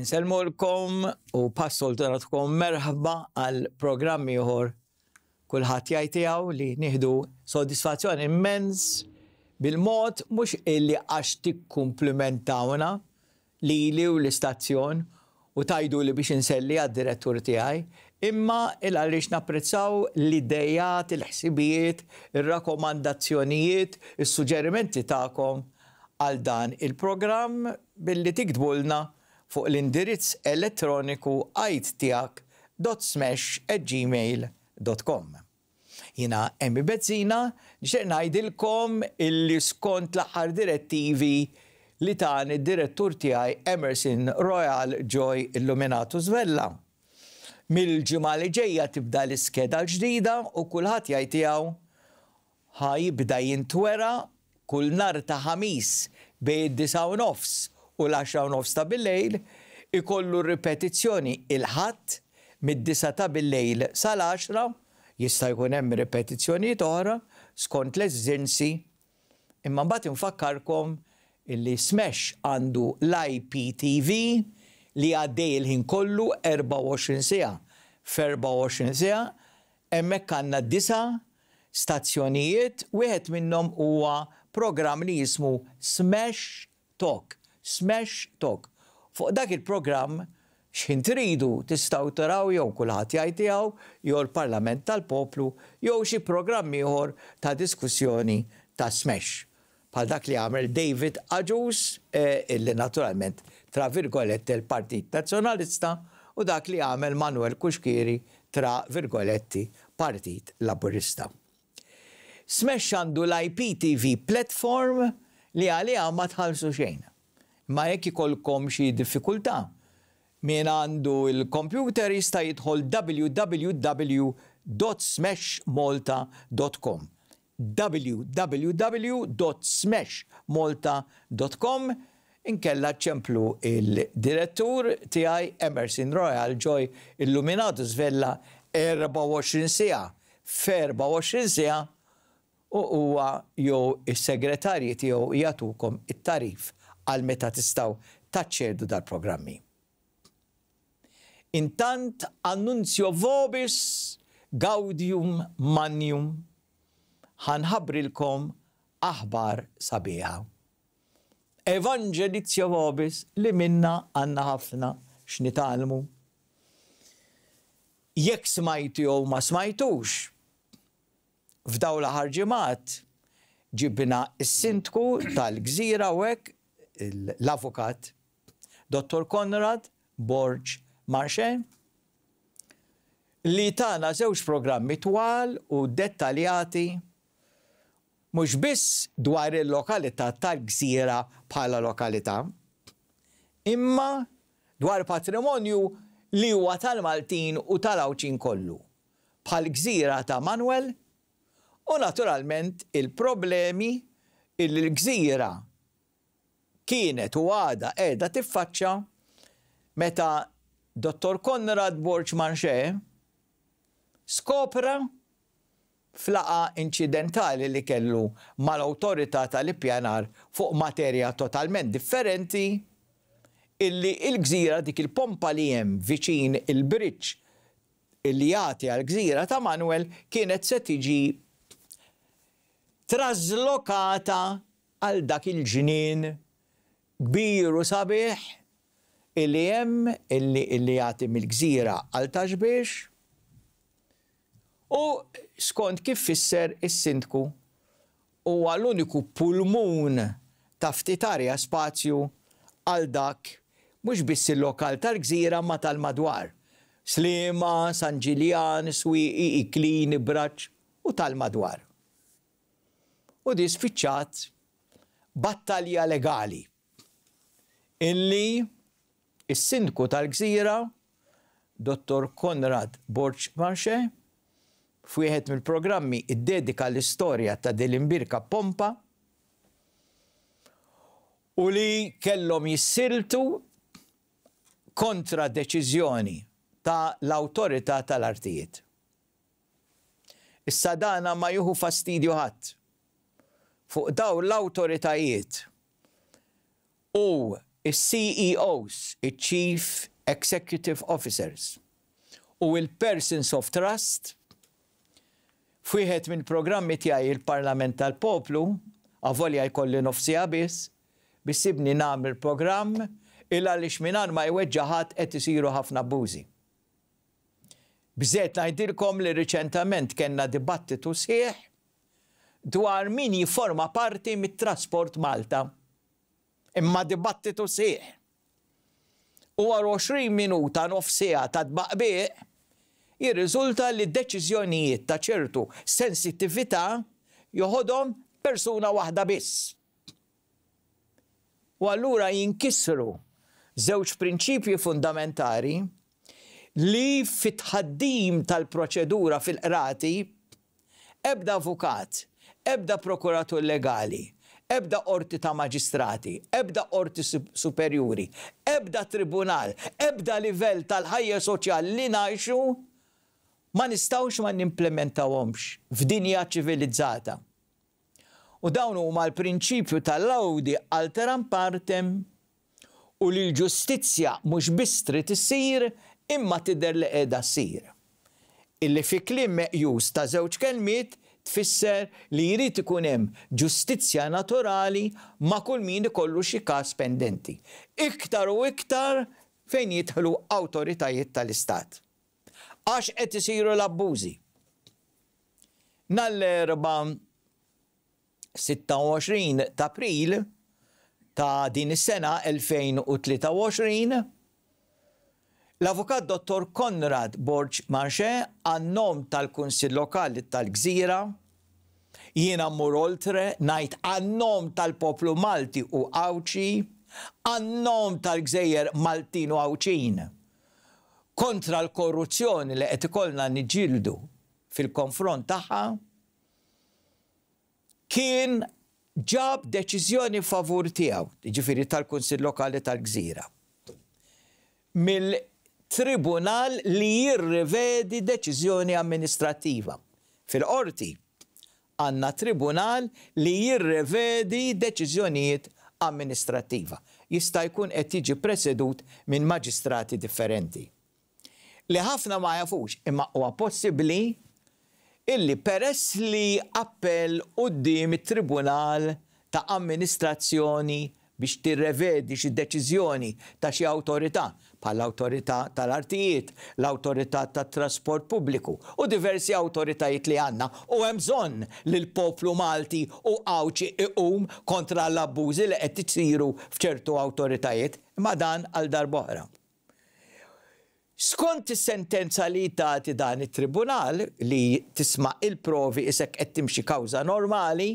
Inselmu l-kom u passol merħba għal programmi uħor kullħat jajtijaw li nieħdu soddisfazzjoni immens bil-mod mux illi għax tikkumplimentawna li li u l-istazzjon u tajdu li biex inselli għad-direttur tijaj, imma il-għalix napprezzaw l-idejat, il-ħsibijiet, il-rakomandazzjonijiet, il-suġġerimenti ta'kom għal dan il-program billi tikdbulna fuq l-indirizz elettroniku għajttijak.smash.gmail.com. Jina Emmi Bezzina, ġenajdilkom il illi skont l-aħħar direttivi li tan id-direttur tiegħi Emerson Royal Joy Illuminatus Vella. Mill-ġimgħa li ġejja tibda l-iskeda ġdida u kulħadd jgħid tiegħu jibda jintwera kull nar ta' ħamis bejn disa' nofs u l-10 nofs ta' bil-lejl ikollu ripetizzjoni il ħat mid-9 ta' bil-lejl sal-10 jista' jkun hemm ripetizzjonijiet oħra skont l Zinsi. Imma mbagħad infakkarkom illi Smash għandu l-IPTV li għaddej il-ħin kollu 24 sija. F-24 sija hemmhekk għandna disa stazzjonijiet, wieħed minnhom huwa programm li jismu Smash Talk Smash Talk. Fuq dak il-programm xin tridu tistaw taraw jew kulħadd jgħid jew l-Parlament tal-Poplu jew xi programm ieħor ta' diskussjoni ta' Smash. Bħal dak li għamil David Aġus eh, illi naturalment tra virgolette il-Partit Nazzjonalista u dak li għamel Manuel Kuxkiri tra virgoletti Partit Laburista. Smash għandu l-IPTV platform li għalija ma tħallsu xejn ma jekk ikolkom xi diffikultà. Min għandu il-computer jista' jidħol www.smashmolta.com www.smashmolta.com inkella ċemplu il-direttur tiegħi Emerson Royal Joy illuminatu zvella 24 sija, 24 sija u huwa jew is-segretarji tiegħu jagħtukom it-tarif għal meta tistaw taċċerdu dal-programmi. Intant annunzio vobis gaudium manium ħanħabrilkom aħbar sabiħa. Evangelizio vobis li minna għanna ħafna x'nitalmu. Jekk smajtu jew ma smajtux, f'daw l ħarġimat ġibna s-sintku tal-gżira u l-avukat Dr. Konrad Borg Marxen li tana żewġ programmi twal u dettaljati mhux biss dwar il-lokalità tal-gżira bħala lokalità, imma dwar patrimonju li huwa tal-Maltin u tal-Awċin kollu, bħal gżira ta' Manuel u naturalment il-problemi il-gżira kienet u għada edha tiffaċċa meta dottor Konrad Borċman xe skopra flaqa incidentali li kellu mal awtorità tal-ippjanar fuq materja totalment differenti illi il-gżira dik il-pompa li jem viċin il-bridge illi jati għal-gżira ta' Manuel kienet se tiġi traslokata għal dak il-ġnien kbir u sabiħ illi jem illi, illi jati mill-gżira għal taġbiex u skont kif fisser il sindku u għall-uniku pulmun ta' ftitarja spazju għal dak mux biss il-lokal tal-gżira ma tal-madwar. Slima, San Ġiljan, Swiqi, Iklin, Braċ u tal-madwar. U disfiċċat battalja legali illi is-sindku tal-gżira Dr. Konrad Borċmanxe fujħet mill-programmi id-dedika l-istorja ta' dil-imbirka pompa u li kellhom jissiltu kontra deċiżjoni ta' l autorita tal-artijiet. Issa dana ma juhu fastidju ħadd fuq daw l-autoritajiet u il-CEOs, il-Chief Executive Officers, u il-Persons of Trust, fwieħed minn programmi tijaj il-Parlament tal-Poplu, avolja jkolli nofsi għabis, bisibni il program illa li xminan ma jweġġaħat et isiru ħafna buzi. Bżet najdilkom li riċentament kena dibattitu sħiħ dwar min jiforma parti mit-trasport Malta imma dibattitu sieħ. U għar 20 minuta nofsija ta' dbaqbiq, jirriżulta li deċiżjonijiet ta' ċertu sensittività joħodhom persuna waħda biss. U allura jinkisru żewġ prinċipji fundamentali li fit tal-proċedura fil-qrati ebda avukat, ebda prokuratur legali ebda orti ta' maġistrati, ebda orti superjuri, ebda tribunal, ebda livell tal-ħajja soċjal li najxu, ma nistawx ma nimplementawomx f'dinja ċivilizzata. U dawn huma l-prinċipju tal-lawdi alteram partem u li l-ġustizzja mhux bistri tissir imma tidher li qiegħda ssir. Illi fi kliem meqjus ta' żewġ kelmiet tfisser li jrid ikun hemm ġustizzja naturali ma' kull min ikollu xi każ pendenti. Iktar u iktar fejn jitħlu awtoritajiet tal-Istat. Għax qed isiru l-abbużi. nall 4 26 ta' april ta' din is-sena 2023 L-avukat dottor Konrad Borġ Manxe għannom tal-Kunsill Lokali tal-Gżira jiena mmur oltre najt għannom tal-poplu Malti u Awċi, għannom tal-gżejjer Maltin u Awċin Kontra l-korruzzjoni li qed ikollna niġildu fil-konfront tagħha, kien ġab deċiżjoni favur tiegħu, jiġifieri tal-Kunsill Lokali tal-Gżira. Mill-tribunal li jirrivedi deċiżjoni amministrativa fil-qorti għanna tribunal li jirrevedi deċiżjonijiet amministrativa. Jista' jkun qed jiġi presedut minn maġistrati differenti. Li ħafna ma jafux imma huwa possibbli illi peress li appell u it-tribunal ta' amministrazzjoni biex tirrevedi xi deċiżjoni ta' xi awtorità pal-autorità tal-artijiet, l-autorità tat-trasport pubbliku u diversi autoritajiet li għanna u hemm bżonn li l-poplu Malti u għawċi iqum kontra l-abbużi li qed isiru f'ċertu autoritajiet ma dan għal boħra. Skont is-sentenza li tagħti dan it-tribunal li tisma' il-provi isek qed timxi kawża normali,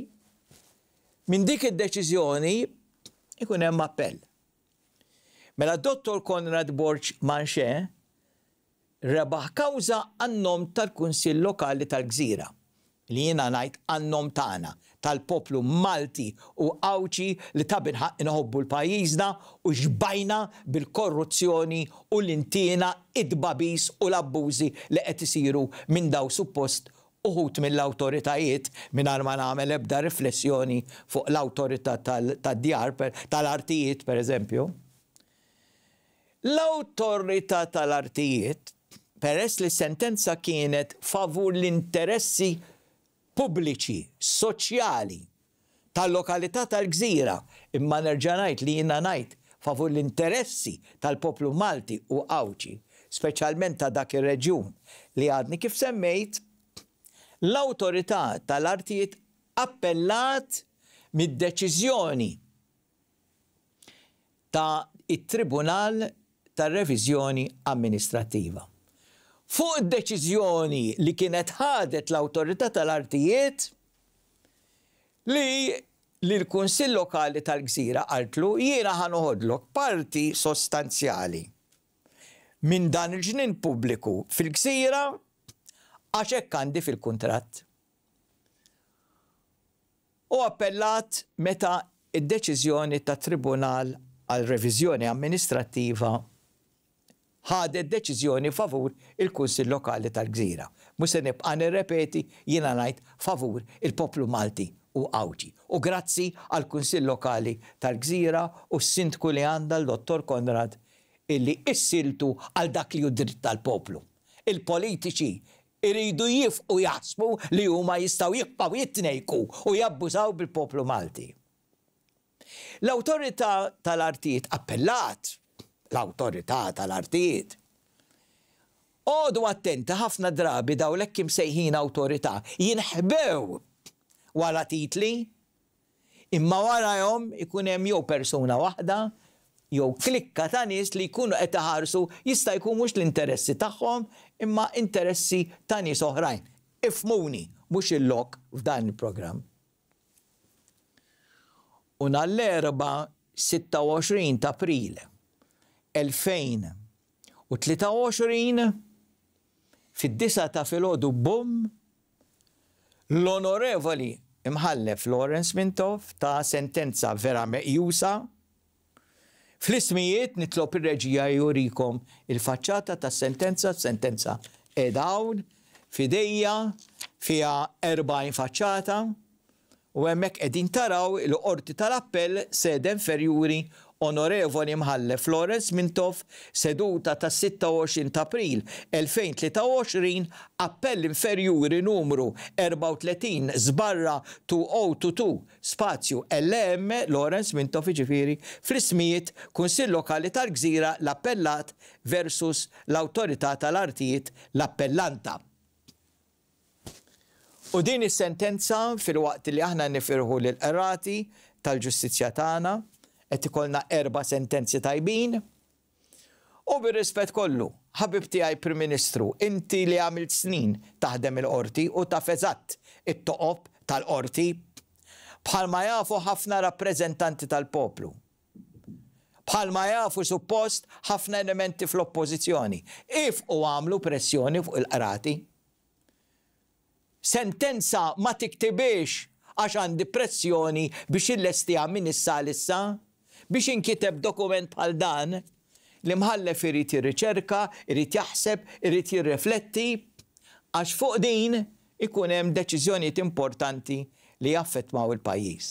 minn dik id-deċiżjoni ikun hemm appell. Mela dottor Konrad Borċ Manxe rebaħ kawza għannom tal-Kunsill Lokali tal-Gżira li jina najt għannom tana tal-poplu Malti u għawċi li tabinħa inħobbu l-pajizna u xbajna bil-korruzzjoni u l-intina id-babis u l-abbużi li qed isiru minn daw suppost uħut mill-autoritajiet minn ma nagħmel ebda riflessjoni fuq l autorita tal-djar tal-artijiet per eżempju l autorita tal-artijiet, peress li sentenza kienet favur l-interessi pubbliċi, soċjali, tal-lokalità tal-gżira, imma nerġanajt li jina najt favur l-interessi tal-poplu Malti u Awċi, speċjalment ta' dak ir-reġjun li għadni kif semmejt, l-autorità tal-artijiet appellat mid-deċiżjoni ta' it-Tribunal tar-reviżjoni amministrattiva. Fuq id-deċiżjoni li kienet ħadet l-Awtorità tal-Artijiet li li l-Kunsill Lokali tal-Gżira għartlu jiena ħanoħodlok parti sostanzjali minn dan il-ġnien pubbliku fil-Gżira għax kandi fil-kuntratt. U appellat meta id-deċiżjoni ta' Tribunal għal reviżjoni amministrattiva ħadet deċiżjoni favur il-Kunsill Lokali tal-Gżira. Musa nibqa' nirrepeti jiena ngħid favur il-poplu Malti u Awġi. U grazzi għal kunsill Lokali tal-Gżira u s-sindku li għandha l-Dottor Konrad illi issiltu għal dak li hu dritt tal-poplu. Il-politiċi iridu jifqu jasmu li huma jistgħu jibqgħu jitnejku u jabbużaw bil-poplu Malti. l autorita tal-artijiet appellat l-autorità tal-artijiet. Odu attenti ħafna drabi dawlek kim sejħin autorità jinħbew wara titli imma wara jom ikun hemm jew persuna waħda jew klikka ta' nies li jkunu qed iħarsu jista' jkun mhux l-interessi tagħhom imma interessi ta' nies oħrajn. Ifmuni mhux il-lok f'dan il-programm. U l erba 26 ta' Aprile 2023 fid-disa ta' filgħodu bum l-onorevoli imħallef Lawrence Mintoff ta' sentenza vera meqjusa Fl-ismijiet nitlob ir-reġija jurikom il-faċċata ta' sentenza sentenza edawn fidejja fija 40 faċċata u hemmhekk qegħdin taraw il-qorti tal-appell sedem inferjuri Onorevoli Mħalle Flores mintof seduta ta' 26 ta' april 2023 appell inferjuri numru 34 zbarra 2022 spazju LM Lawrence mintof iġifiri fl-ismijiet sil Lokali tal-Gżira l-appellat versus l-autorità tal-artijiet l-appellanta. U din is-sentenza fil-waqt li aħna nifirħu lil qrati tal-ġustizja tagħna qed ikollna erba' sentenzi tajbin. U bir-rispett kollu, ħabib tiegħi Prim Ministru, inti li għamil snin taħdem il-qorti u ta' eżatt it-toqob tal-qorti bħalma jafu ħafna rappreżentanti tal-poplu. Bħalma jafu suppost ħafna elementi fl-oppożizzjoni. If u għamlu pressjoni fuq il-qrati, sentenza ma tiktibiex għax għandi pressjoni biex il-lestija minn issa l-issa, biex inkiteb dokument bħal dan li mħallef irid jirriċerka, irrit jaħseb, irid jirrifletti, għax fuq din ikun hemm deċiżjonijiet importanti li jaffettmaw il-pajjiż.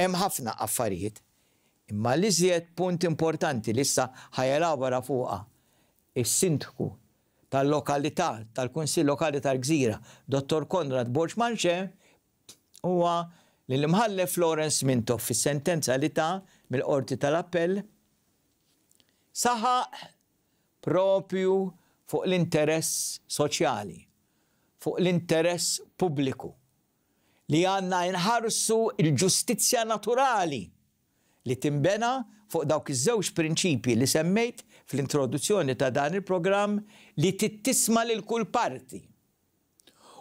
Hemm ħafna affarijiet, imma li żjed punt importanti li issa ħajelabara fuqha is-sindku tal-lokalità, tal-Kunsill Lokali tal-Gżira, Dottor Konrad Borġ Manxe, huwa li l-imħallef Florence Mintoff fis sentenza li ta' mill-qorti tal-appell saħaq propju fuq l-interess soċjali, fuq l-interess pubbliku li għanna nħarsu il-ġustizja naturali li timbena fuq dawk iż-żewġ prinċipi li semmejt fl-introduzzjoni ta' dan il-programm li tittisma lil kull parti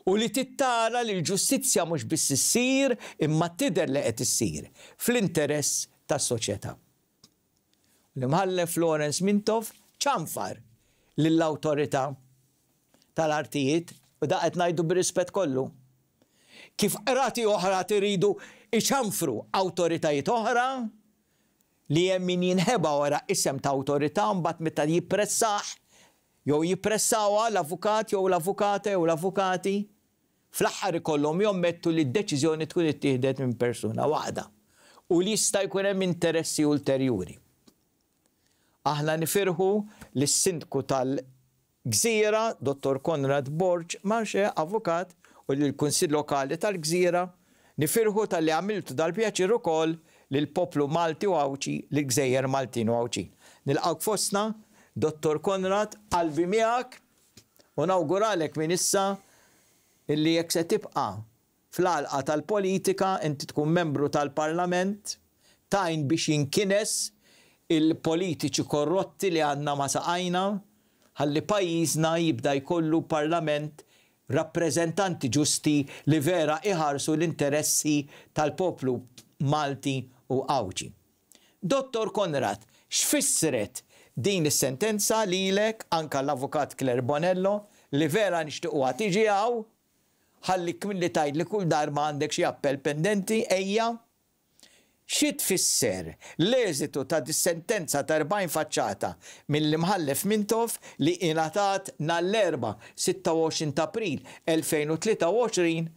u li tittara li l-ġustizzja mhux biss issir imma tidher li qed issir fl-interess tas-soċjetà. L-imħallef Florence Mintov ċanfar lill-awtorità tal-artijiet u da qed ngħidu b'rispett kollu. Kif qrati oħra tiridu iċanfru awtoritajiet oħra li hemm min jinħeba wara isem ta' awtorità mbagħad meta jippressaħ jew jippressawha l-avukat jew l avukate jew l-avukati fl-aħħar ikollhom jommettu li d-deċiżjoni tkun ittieħdet minn persuna waħda u li jista' jkun hemm interessi ulterjuri. Aħna nifirħu li s-sindku tal-Gżira, dottor Konrad Borġ, manxe avukat u li l-Kunsill Lokali tal-Gżira, nifirħu tal-li għamiltu dal-pjaċir ukoll li l-poplu Malti u għawċi, li gżejjer Maltin u nil Nilqawk fostna, dottor Konrad, għalbi miegħek u nawguralek minn issa illi jekk se tibqa fl-alqa tal-politika inti tkun membru tal-parlament tajn biex jinkines il-politiċi korrotti li għanna ma saqajna ħalli pajjiżna jibda jkollu parlament rappreżentanti ġusti li vera iħarsu l-interessi tal-poplu Malti u Awġi. Dottor Konrad, x'fissret din is-sentenza lilek anka l-avukat Claire Bonello li vera nixtiequ tiġi għaw ħallik mill-li tajt li kull darba għandek xie appell pendenti, eja, xit tfisser l-eżitu ta' dissentenza ta' 40 faċċata mill-imħallef mintof li inatat nall-erba 26 ta' april 2023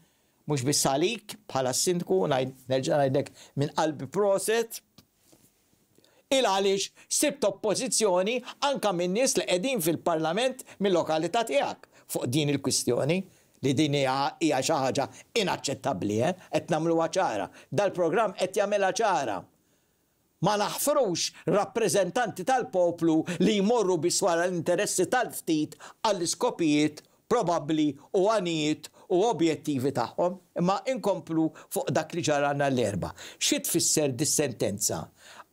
mux bissalik bħala sindku nerġanajdek minn qalbi proset il-għalix sibt oppozizjoni anka minn nis li edin fil-parlament mill-lokalità tiegħek fuq din il-kwistjoni li din hija xi ħaġa inaċċettabbli, eh? qed nagħmluha ċara. Dal-programm qed jagħmilha ċara. Ma naħfrux rappreżentanti tal-poplu li jmorru biswara l-interessi tal-ftit għall-iskopijiet probabbli u għanijiet u objettivi tagħhom, imma inkomplu fuq dak li ġarana l-erba. Xi tfisser dis-sentenza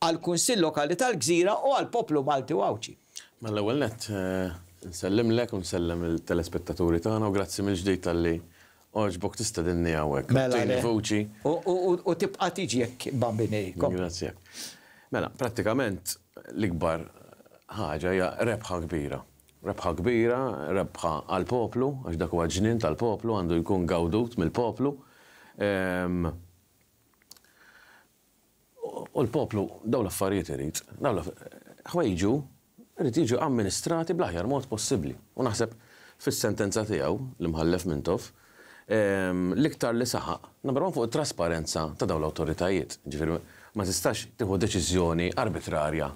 għal kunsill lokali tal-Gżira u għal poplu Malti Wawċi. Mal-ewwel mela, net eh, Nsellim lek u nsellem il-telespettaturi tagħna u grazzi mill ġdid tal-li oġbok tista' dinni hawnhekk. Mela vuċi. U tibqa' tiġi jekk bambini. Grazzi. Mela, prattikament l-ikbar ħaġa hija rebħa kbira. Rebħa kbira, rebħa għal-poplu, għax dak huwa ġnien tal-poplu, għandu jkun gawdut mill-poplu. Ehm, u l-poplu daw l-affarijiet irid, daw l-ħwejġu rrit jiġu amministrati bl-aħjar mod possibbli. U naħseb fis-sentenza tiegħu l-imħallef Mintof l-iktar li saħaq number fuq trasparenza ta' dawn l-awtoritajiet. Ġifieri ma tistax tieħu deċiżjoni arbitrarja.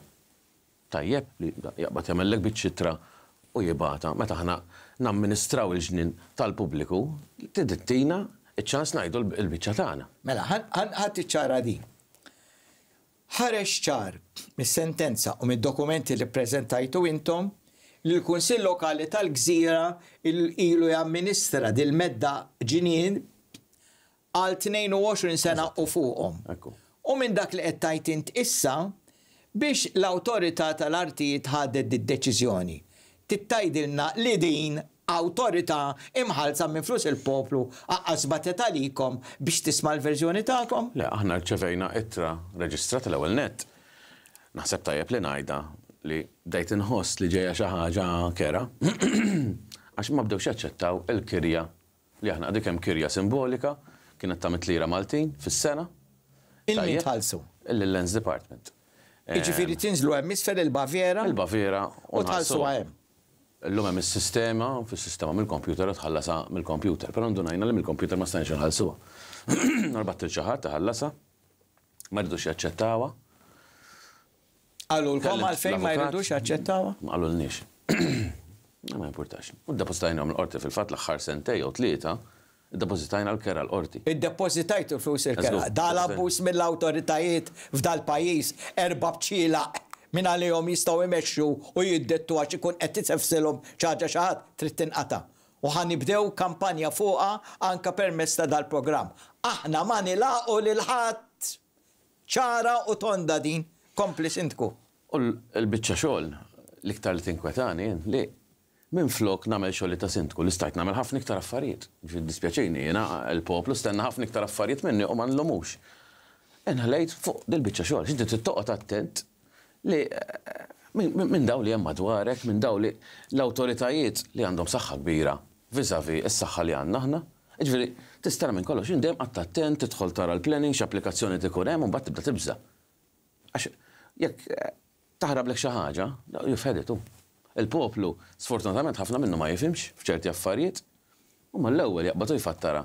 Tajjeb li jaqbad jagħmellek biċ-ċitra u jibata meta aħna namministraw il-ġnin tal-pubbliku tidittina iċ-ċans ngħidu l-biċċa tagħna. Mela, ħadd iċċara din. Ħarex ċar mis-sentenza u mid-dokumenti li prezentajtu intom li l-Kunsill Lokali tal-Gżira ilu jamministra dil-medda ġinien għal 22 sena u fuqhom. U minn dak li qed tajt int issa biex l-awtorità tal-artijiet ħadet id-deċiżjoni. Tittajdilna li din autorita imħalza minn flus il-poplu għaqqas batet għalikom biex tisma l-verżjoni ta'kom? Le, aħna rċevejna ittra reġistrat l ewwel net. Naħseb tajjeb li najda li dejt inħoss li ġeja xi ħaġa kera. Għax ma bdewx jaċċettaw il-kirja li aħna għadik hemm kirja simbolika kienet ta' mitlira Maltin fis-sena. Il-min tħallsu. Il-Lens Department. Iġifiri tinżlu hemm isfel il-Baviera. Il-Baviera. U tħalsu hemm l lumem hemm is-sistema, fis-sistema mill-kompjuter tħallasa mill-kompjuter, però ndunajna li mill-kompjuter ma stajniex nħalsuwa. Norbat il-ċaħat tħallasa, ma rridux jaċċettawa. Għallu l-kom għalfejn ma jridux jaċċettawa? Għallu l-nix. Ma importax. U d-depositajna mill-qorti fil-fat l-axħar sentej u tlieta, Id-depozitajna l-kera l orti Id-depozitajtu fuq il-kera. dal abus mill-autoritajiet f'dal-pajis erba bċila li għalihom jistgħu jmexxu u jiddettu għax ikun qed tisefsilhom ċaġa xi ħadd trid tinqata' u nibdew kampanja fuqa anka permess ta' dal-programm. Aħna ma nilaqu lil ħadd ċara u tonda din kompli sintku. U l-bicċa xogħol l-iktar li tinkwetani li minn flok namel xogħol li ta' sintku li stajt namel ħafna iktar affarijiet. Ġid dispjaċini jena l-poplu stenna ħafna iktar affarijiet minni u ma nlomux. Inħalejt fuq dil-bicċa xogħol, xinti tittoqgħod attent li eh, minn daw li jemma dwarek, minn daw li l-autoritajiet li għandhom saħħa kbira, vizavi s-saħħa li għandna ħna, ġviri, tistara minn kollox, jindem għattattent, titħol tara l-planning, x-applikazzjoni tikunem, un bat tibda tibza. Għax, jek eh, taħrab l-ek xaħġa, jufedetu. Um. Il-poplu, sfortunatament, ħafna minnu ma jifimx fċerti affarijiet, u ma l-ewel jaqbatu jifattara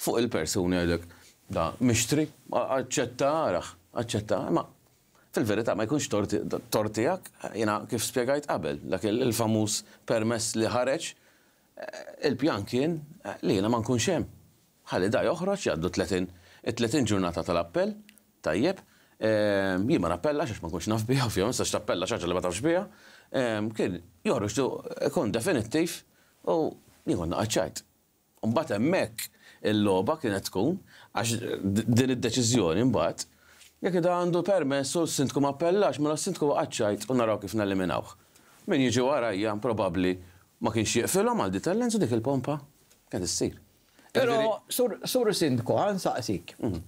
fuq il-persuni għedek, da, mishtri, għacċetta, għarax, għacċetta, ma' fil-verità ma jkunx tortijak, jena kif spiegajt qabel, dak il-famus permess li ħareċ, eh, il-pjan kien eh, li jena ma nkunx hemm. Ħalli da joħroġ jgħaddu 30 ġurnata tal-appell, tajjeb, ehm, jien ma xax għax ma nkunx naf fjom, ovvjament sa x'tappella li ma tafx biha, ehm, kien joħroġ tu ikun definittiv u għacċajt. Un Mbagħad hemmhekk il-logħba kienet tkun għax din id-deċiżjoni mbagħad Jek da għandu permess u s-sintku ma appellax, mela s-sintku għacċajt u naraw kif nalliminawh. Min jiġi warajja probabli ma kienx jieqfilhom għal ditellenzu dik il-pompa. Kien issir. Però sur s-sintku, għan saqsik. Mhm.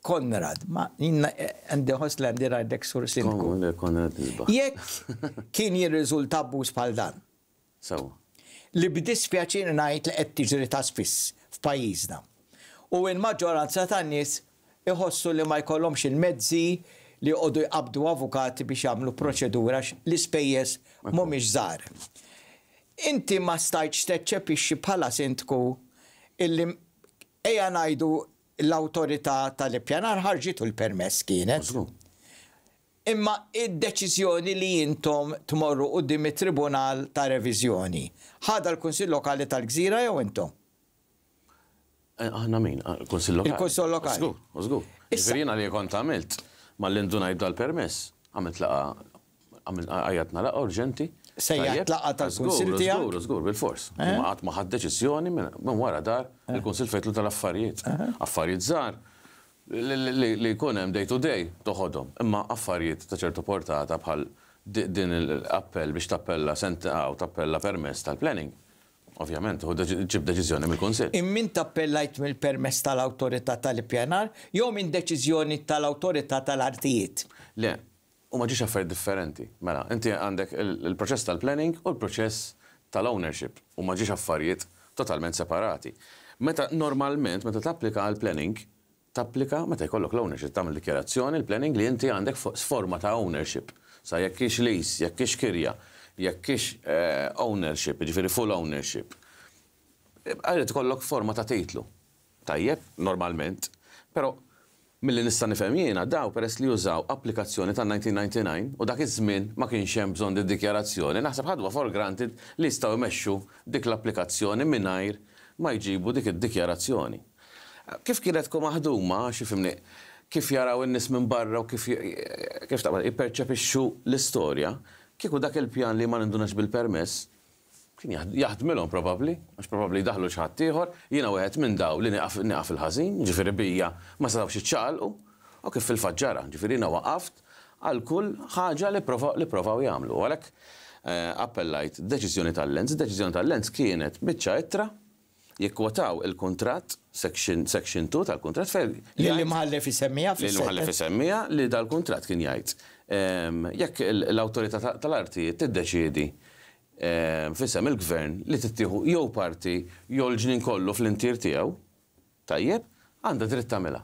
Konrad, ma jinna għandi eh, hosla għandi rajdek sur s-sintku. Jekk kien jirriżulta abbuż bħal dan. Sawa. Li fjaċin ngħid li qed tiġri ta' spiss f'pajjiżna. U l-maġġoranza tan-nies iħossu li ma jkollhomx il-mezzi li għoddu jqabdu avukati biex jagħmlu proċedura l-ispejjeż mhumiex żgħar. Inti ma stajtx teċċepixxi bħala sindku illi ejja ngħidu l-awtorità tal-ippjanar u l-permess kienet. Imma id-deċizjoni li jintom tmorru qudiem it-Tribunal ta' Reviżjoni. Ħada l-Kunsill Lokali tal-Gżira jew intom? Aħna min, ah, konsil lokali. Il-konsil lokali. Zgur, zgur. Ġverina li kont għamilt, ma l-indunaj dal-permess, għamilt laqa, għajatna laqa urġenti. Sejjat laqa ta' konsil tiegħek. Zgur, zgur, bil-fors. Eh? Ma għat maħad deċizjoni minn wara dar eh? il-konsil fejtlu tal-affarijiet. Eh? Affarijiet zar, li jkun hemm day to day toħodhom. Imma affarijiet ta' ċertu portata bħal din l-appell biex tappella senta u tappella permess tal-planning Ovvjament, u ġib deċizjoni mill-Konsil. Immin tappellajt mill-permess tal-autorità tal-pjanar, jew minn deċizjoni tal-autorità tal-artijiet? Le, u ma ġiex affer differenti. Mela, inti għandek il-proċess tal-planning u l-proċess tal-ownership u ma ġiex affarijiet totalment separati. Meta normalment, meta tapplika għal-planning, tapplika meta jkollok l-ownership, tagħmel dikjerazzjoni, l-planning li inti għandek forma ta' ownership. Sa jekk ix lis, jekk ix kirja, jekkix eh, ownership, ġifiri full ownership, għajri kollok forma ta' titlu. Tajjeb, normalment, pero mill-li nista' nifhem jiena daw peress li jużaw applikazzjoni ta' 1999 u dak iż-żmien ma kienx hemm bżonn dikjarazzjoni naħseb ħadwa for granted li jistgħu jmexxu dik l-applikazzjoni mingħajr ma jġibu dik id-dikjarazzjoni. Kif kienet kum maħduma xi fimni kif jaraw in-nies minn barra u kif eh, kif taqbel ipperċepixxu l-istorja, Kieku dak il-pjan li ma nindunax bil-permess, kien jaħdmilhom probabbli, għax probabbli daħlu xħattiħor, jina jiena wieħed minn daw li nieqaf il-ħażin, ġifiri bija ma sarabx iċċaqlqu, u kif fil-faġġara, ġifiri jina waqaft għal kull ħaġa li provaw jagħmlu. Għalhekk eh, appellajt deċiżjoni tal-Lenz, deċiżjoni tal-Lenz kienet biċċa ittra jikkwotaw il-kontrat section 2 tal-kontrat fejn. Li l-imħallef isemmija Li l-imħallef isemmija li dal-kontrat kien jgħid jekk l-autorità tal-arti tiddeċiedi fissem il-gvern li t-tiħu jew parti jew l-ġnin kollu fl-intir tiegħu, tajjeb, għanda dritt tagħmilha.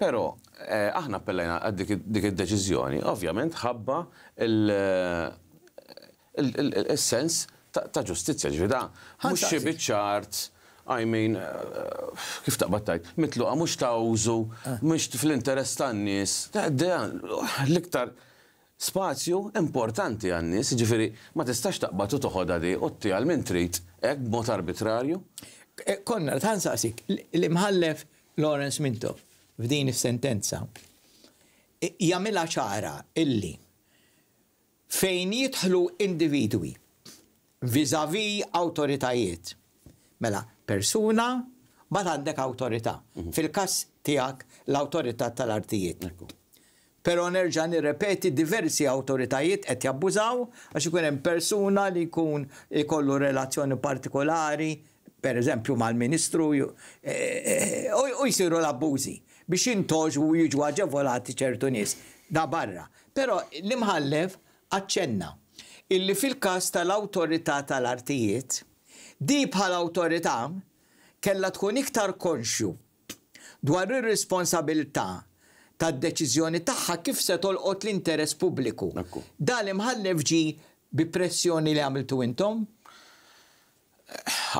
Però eh, aħna appellajna dik id-deċiżjoni, ovvjament ħabba il-sens ta' ġustizja ġvida, mhux xi biċċart I mean, uh, uh, kif taqbattajt, mitluqa mux użu, ah. mux fl-interess tan-nis, l-iktar spazju importanti għannis, ġifiri, ma tistax taqbatu toħoda di, otti għal min trit, ek b'mod arbitrarju? Konna, eh, tħan saqsik, l-imħallef Lawrence Mintov f'din is-sentenza jagħmilha ċara illi fejn jidħlu individwi vizavi autoritajiet Mela, persuna ma għandek autorità. Mhm. Fil-kas tijak l-autorità tal-artijiet. Pero nerġa' nirrepeti diversi autoritajiet qed jabbużaw għax ikun hemm persuna li jkun ikollu relazzjoni partikolari, per eżempju mal-ministru, e, e, e, u jsiru l-abbużi biex jintoġ u jiġu aġevolati ċertu nies da barra. Però l-imħallef aċċenna illi fil-kas tal-autorità tal-artijiet Di bħal autorità kella tkun iktar konxju dwar ir-responsabilità tad deċiżjoni tagħha kif se tolqot l-interess pubbliku. Dan imħallef ġi bi pressjoni li għamiltu intom?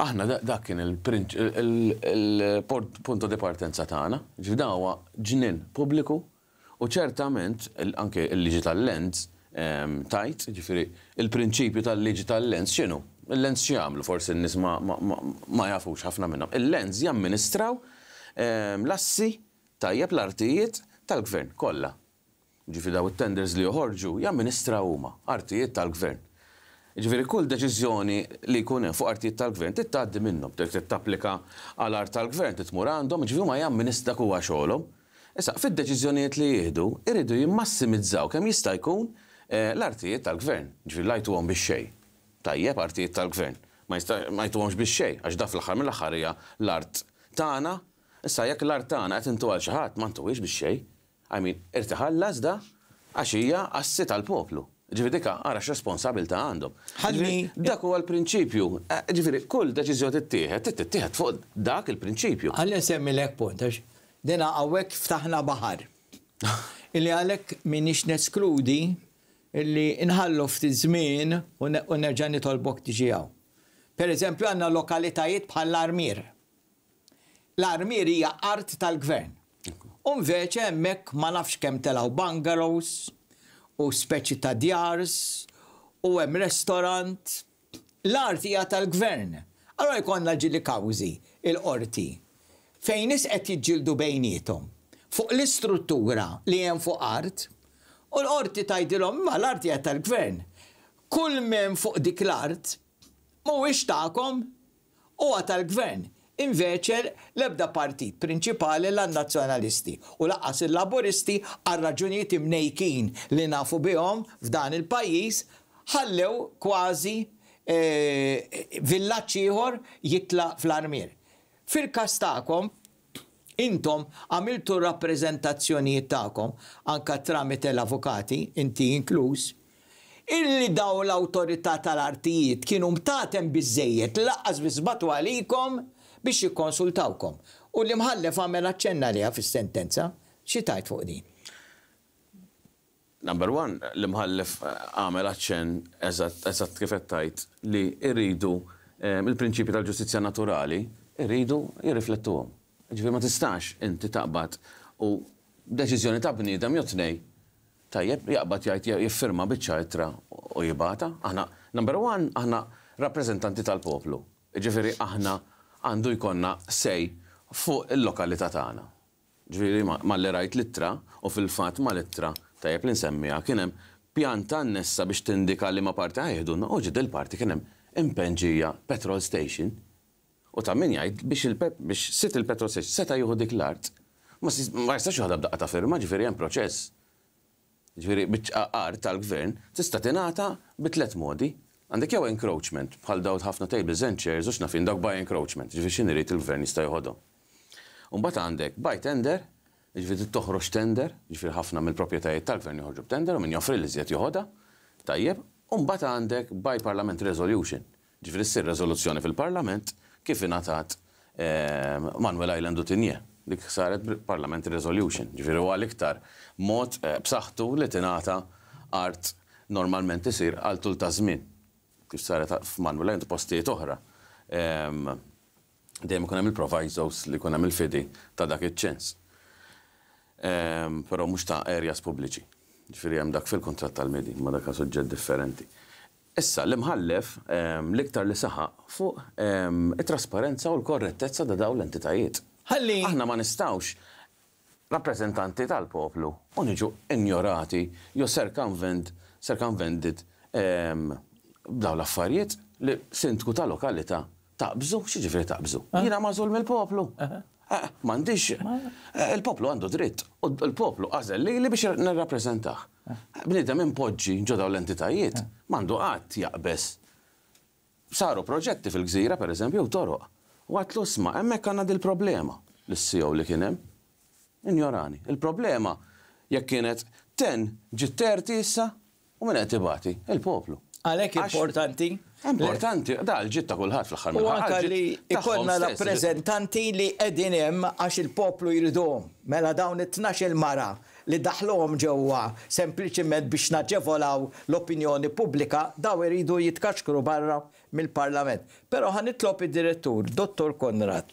Aħna dak kien il-punto di partenza tagħna, ġidawa ġnien pubbliku u ċertament anke il-liġi tal-lens ehm, tajt, ġifiri, il-prinċipju tal-liġi tal-lens x'inhu? il-lens jagħmlu forsi n-nies ma jafux ħafna minnhom. Il-lens jamministraw ehm, l-assi tajjeb l-artijiet tal-gvern kollha. Ġifi daw it-tenders li joħorġu jamministraw huma artijiet tal-gvern. Ġifieri kull deċiżjoni li jkun hemm fuq artijiet tal-gvern minnom, minnhom, tapplika għal art tal-gvern, titmur għandhom, ġifieri ma jamministra kuwa xogħolhom. Issa, fid-deċiżjonijiet li jieħdu, iridu jimmassimizzaw kemm jista' jkun eh, l-artijiet tal-gvern, ġifieri lajtu għom biex xejn tajjeb partijiet tal-gvern. Ma jtuħomx biex xej, għax daf fl-axar mill-axar l-art tagħna, issa jekk l-art tagħna qed intu għal xi ħadd ma ntuħiex biex xej. I irtiħal irtiħallas da għax hija tal-poplu. Ġifiri dika għarax responsabilta għandhom. Ħadni. Dak huwa l-prinċipju. Eh, Ġifiri, kull deċiżjoni tittieħed, tittieħed fuq dak il-prinċipju. Għalli semmi l-ek punt, dina għawek ftaħna bahar. Illi għalek minix neskludi illi inħallu ftit żmien u nerġa' nitolbok tiġiegħu. Per eżempju għandna lokalitajiet bħal l-Armir. L-Armir hija art tal-gvern. Unveċe hemmhekk ma nafx kemm telaw bungalows u speċi ta' djars u hemm restorant. L-art hija tal-gvern. Allora jkollna ġili kawżi il-qorti. Fejn qed jiġġieldu bejnietom fuq l-istruttura li hemm fuq art, U l-qorti tajdilom ma l-arti qed tal-gvern. Kull men fuq dik l-art mhuwiex tagħkom huwa tal-gvern inveċer l-ebda partit prinċipali l-nazzjonalisti u laqqas il-laboristi għal raġunijiet imnejkin li nafu bihom f'dan il-pajis ħallew kważi eh, villaċ ieħor jitla fl-armir. Fil-kastakom intom għamiltu rappresentazzjonijiet tagħkom anka tramite l-avukati, inti inkluż, illi daw l-autorità tal-artijiet kienu mtatem bizzejiet laqqas bizbatu għalikom biex jikkonsultawkom. U li mħallef għamel aċċenna li fis-sentenza, xi tajt fuq din? Number one, li mħallef eh, għamel aċċen eżatt kif li irridu eh, il-prinċipi tal-ġustizja naturali irridu jirriflettuhom Ġifieri ma tistax inti taqbad u deċiżjoni ta' bniedem jotnej. Tajjeb, jaqbad jgħid jiffirma bieċa jitra u jibata. Aħna, number one, aħna rappreżentanti tal-poplu. Ġifieri aħna għandu jkonna sej fuq il-lokalità tagħna. Ġifieri ma li rajt littra u fil-fatt ma littra tajjeb li nsemmiha kien hemm pjanta annessa biex tindika li ma parti ħajdu, oġi del parti kien hemm impenġija petrol station U ta' min jgħid biex il-pet, biex sit il-petrosiex, seta' juhu dik l-art, ma jistax juħada b'daqqa ta' firma, ġifiri għan proċess. Ġifiri, biex art tal-gvern, tista' tinata bitlet modi. Għandek jew encroachment, bħal dawt ħafna tables and chairs, u xnafin dawk by encroachment, ġifiri irrit il-gvern jista' juħodhom. Umbat għandek by tender, ġifiri toħroġ tender, ġifiri ħafna mill-propietajiet tal-gvern joħorġu b'tender, u min joffri li zjed juħodha, tajjeb, umbat għandek by parliament resolution, ġifiri s-sir rezoluzzjoni fil-parlament, kif ingħatat ehm, Manuel Island u Tinje. Dik saret Parliament Resolution, Ġviru għal iktar mod eh, b'saħħtu li tingħata art normalment isir għal tul ta' żmien. Kif saret f'Manuel Island postijiet oħra. Ehm, dejjem kunem il-provisos li kunem hemm il-fidi ta' dak iċ-ċens. Ehm, però mhux ta' areas pubbliċi. Ġifieri dak fil-kuntratt tal medi ma' dak suġġett differenti. Issa, l-imħallef l-iktar li saħaq fuq it-trasparenza u l-korrettezza da daw l-entitajiet. Ħalli. Aħna ma nistawx rappresentanti tal-poplu u niġu ignorati jew serkanvent, serkanvendit daw l-affarijiet li sintku ta' lokalità taqbżu, xieġifri taqbżu. Ah. Jina mażul mill-poplu. Eh, Mandiċ, eh, il-poplu għandu dritt, u il-poplu għazel li li biex rapprezentax eh. Bnidem impoġġi ġodaw l-entitajiet, mandu għat jaqbess. Saru proġetti fil-gżira, per eżempju, u toroq. U l-usma, emmek għanna dil-problema l-CEO li kienem. Injorani. Il-problema jekk kienet ten ġitterti issa u minn għetibati, il-poplu. Għalek importanti? Importanti, da l-ġitta kullħat fl ħar minn. U anka li ikonna rappresentanti li edin hemm għax il-poplu jridhom. Mela dawn it-12 il-mara li daħlhom ġewwa sempliċiment biex naġevolaw l-opinjoni pubblika daw iridu jitkaxkru barra mill-Parlament. Però ħanitlob id-direttur, Dottor Konrad,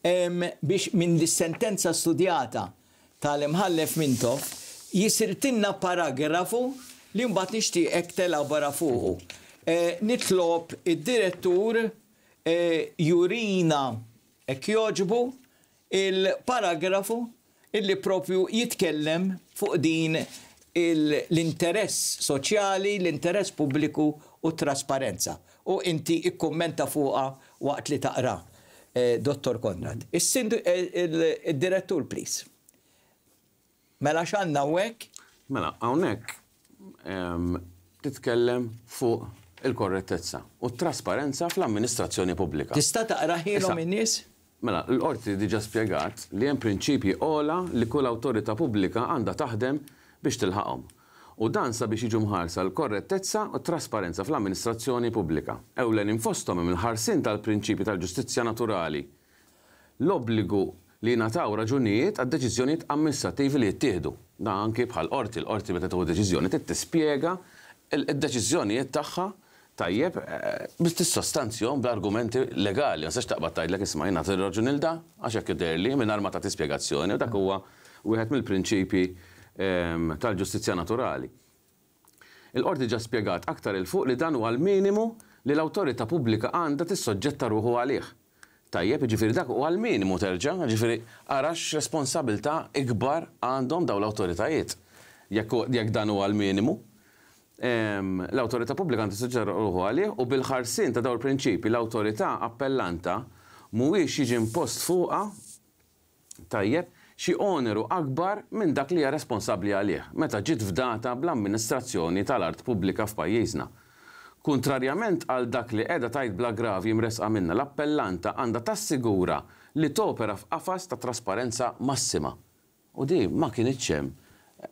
biex minn dis-sentenza studjata tal-imħallef minto, jisirtinna paragrafu li mbagħad nixtieqek telabora fuqu Eh, nitlob id-direttur eh, jurina ek joġbu il-paragrafu illi propju jitkellem fuq din l-interess soċjali, l-interess pubbliku u trasparenza. U inti ikkommenta fuqa waqt li taqra, eh, dottor Konrad. Il-direttur, please. Mela xanna u Mela, għonek ehm, titkellem fuq il-korrettezza u t trasparenza fl-amministrazzjoni pubblika. Tista' taqra ħilhom in-nies? Mela, l-qorti diġa spjegat li hemm prinċipji ola li kull awtorità pubblika għandha taħdem biex tilħaqhom. U dan sabiex jiġu mħarsa l-korrettezza u trasparenza fl-amministrazzjoni pubblika. Ewlen infostom hemm il-ħarsin tal-prinċipji tal-ġustizzja naturali. L-obbligu li nataw raġunijiet għad deċiżjonijiet amministrativi li jittieħdu. Da anki bħal qorti, l-qorti meta deċiżjoni deċiżjoni tittispjega il-deċiżjonijiet tagħha Tajjeb, eh, bis t bl-argumenti legali, għasax taqbad tajlek ismajna t-raġun il-da, għaxek id-derli, minn arma ta' t-spiegazzjoni, u dak huwa wieħed mill-prinċipi ehm, tal-ġustizja naturali. Il-qorti ġa spiegat aktar il-fuq li dan huwa l-minimu li l-autorita pubblika għandha soġġetta ruħu għalih. Tajjeb, ġifiri dak u għal-minimu terġa, ġifiri għarax responsabilta ikbar għandhom daw l-autoritajiet. Jekk dan huwa l-minimu, l-autorità pubblika għandha suġġer uħu għalih u bil-ħarsin ta' dawn il-prinċipi l autorita appellanta mhuwiex jiġi impost fuqha tajjeb xi oneru akbar minn dak li hija responsabbli għalih meta ġiet fdata bl-amministrazzjoni tal-art pubblika f'pajjiżna. Kontrarjament għal dak li qiegħda tajt bla gravi mresqa minna l-appellanta għandha tassigura li topera f'qafas ta' trasparenza massima. U di ma kien hemm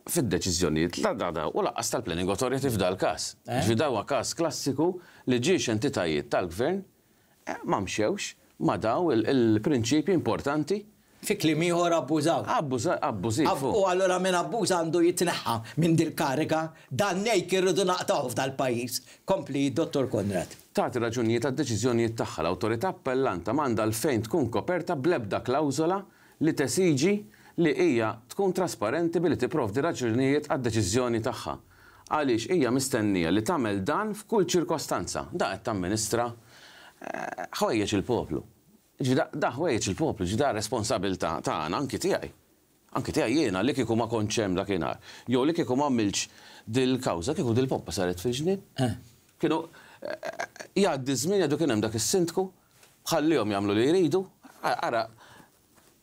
fid-deċizjoniet ta' dada u laqqas tal-Planning Authority f'dal kas. Eh? Ġvidawa kas klassiku li ġiex entitajiet tal-gvern eh, ma mxewx ma daw il-prinċipi importanti. Fik li miħor abbużaw. Abbużaw. U allura minn abbuż għandu jitneħħa minn dil-karika dan nejk irridu naqtaw f'dal-pajjiż. Kompli, dottor Konrad. Tagħti raġunijiet għad-deċiżjonijiet tagħha l autorita appellanta m'għandha l fejn tkun koperta blebda klawzola li tesiġi li hija tkun trasparenti billi tipprovdi raġunijiet għad-deċiżjoni tagħha. Għaliex hija mistennija li tagħmel dan f'kull ċirkostanza. Da qed tamministra eh, ħwejjeġ il-poplu. Da ħwejjeġ il-poplu, ġida responsabilità tagħna anki tiegħi. Anki tiegħi jiena li kieku ma konċem dakinhar. Jew li kieku m'għamilx dil-kawża kieku dil-poppa saret fil-ġnien. Eh. Kienu eh, jgħaddi żmien jgħidu kien hemm dak is-sindku, ħallihom jagħmlu li jridu, ara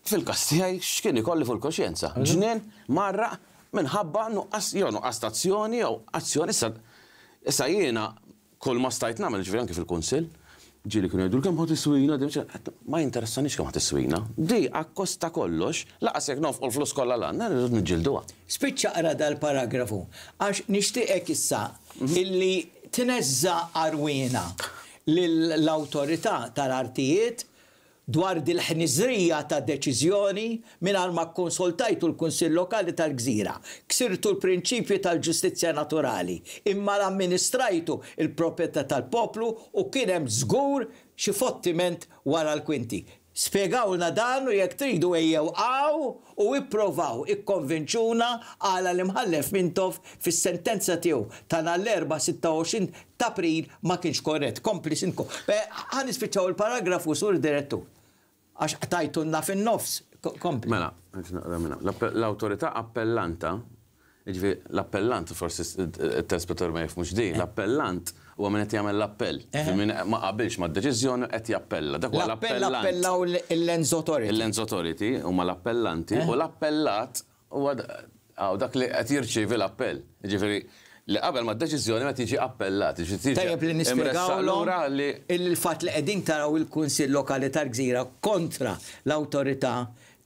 fil-kastijaj xkien ikolli fuq il Ġnien marra minħabba nuqqas jew nuqqas tazzjoni jew azzjoni issa jena jiena ma stajt nagħmel ġifieri anki fil-kunsill. Ġili kienu jgħidu kemm ħadd iswina, ma jinteressani xkem ħadd iswina. Di akkosta kollox, laqas jekk nofqu l-flus kolla l-għandna nirrid niġġilduha. Spiċċa għara dal-paragrafu għax nixtieqek issa mhm. illi tneżza arwina l autorita tal-artijiet dwar dil ħnizrija ta' deċiżjoni mingħajr ma konsultajtu l-Kunsill Lokali tal-Gżira. Ksirtu l-prinċipju tal-ġustizzja naturali, imma l-amministrajtu il-proprjetà tal-poplu u kien hemm żgur xi fottiment wara l-kwinti. Spiegawna dan u jekk tridu ejjew għaw u ipprovaw ikkonvinċuna għala l-imħallef mintof fis-sentenza tiegħu tan l-4-26 ta' april ma kienx korrett. Kompli sinko. Għan ispiċċaw il-paragrafu sur direttur għax tajtunna fin-nofs. kompli. Mela, l autorita appellanta, iġvi l-appellant, forsi t-tespetor ma jifmux di, eh. l-appellant u għamen għet jgħamil l-appell. Eh. Ma qabilx ma d-deċizjoni għet jappella. l L-appella u l lens Authority. l lens Authority u ma l-appellanti eh. u l-appellat u għaw dak li għet jirċivi l-appell. Ġifiri, li qabel ma d-deċizjoni ma tiġi appellati. Tajab li nispiegaw il-fat li qegħdin taraw il-Kunsill Lokali tal-Gżira kontra l-autorità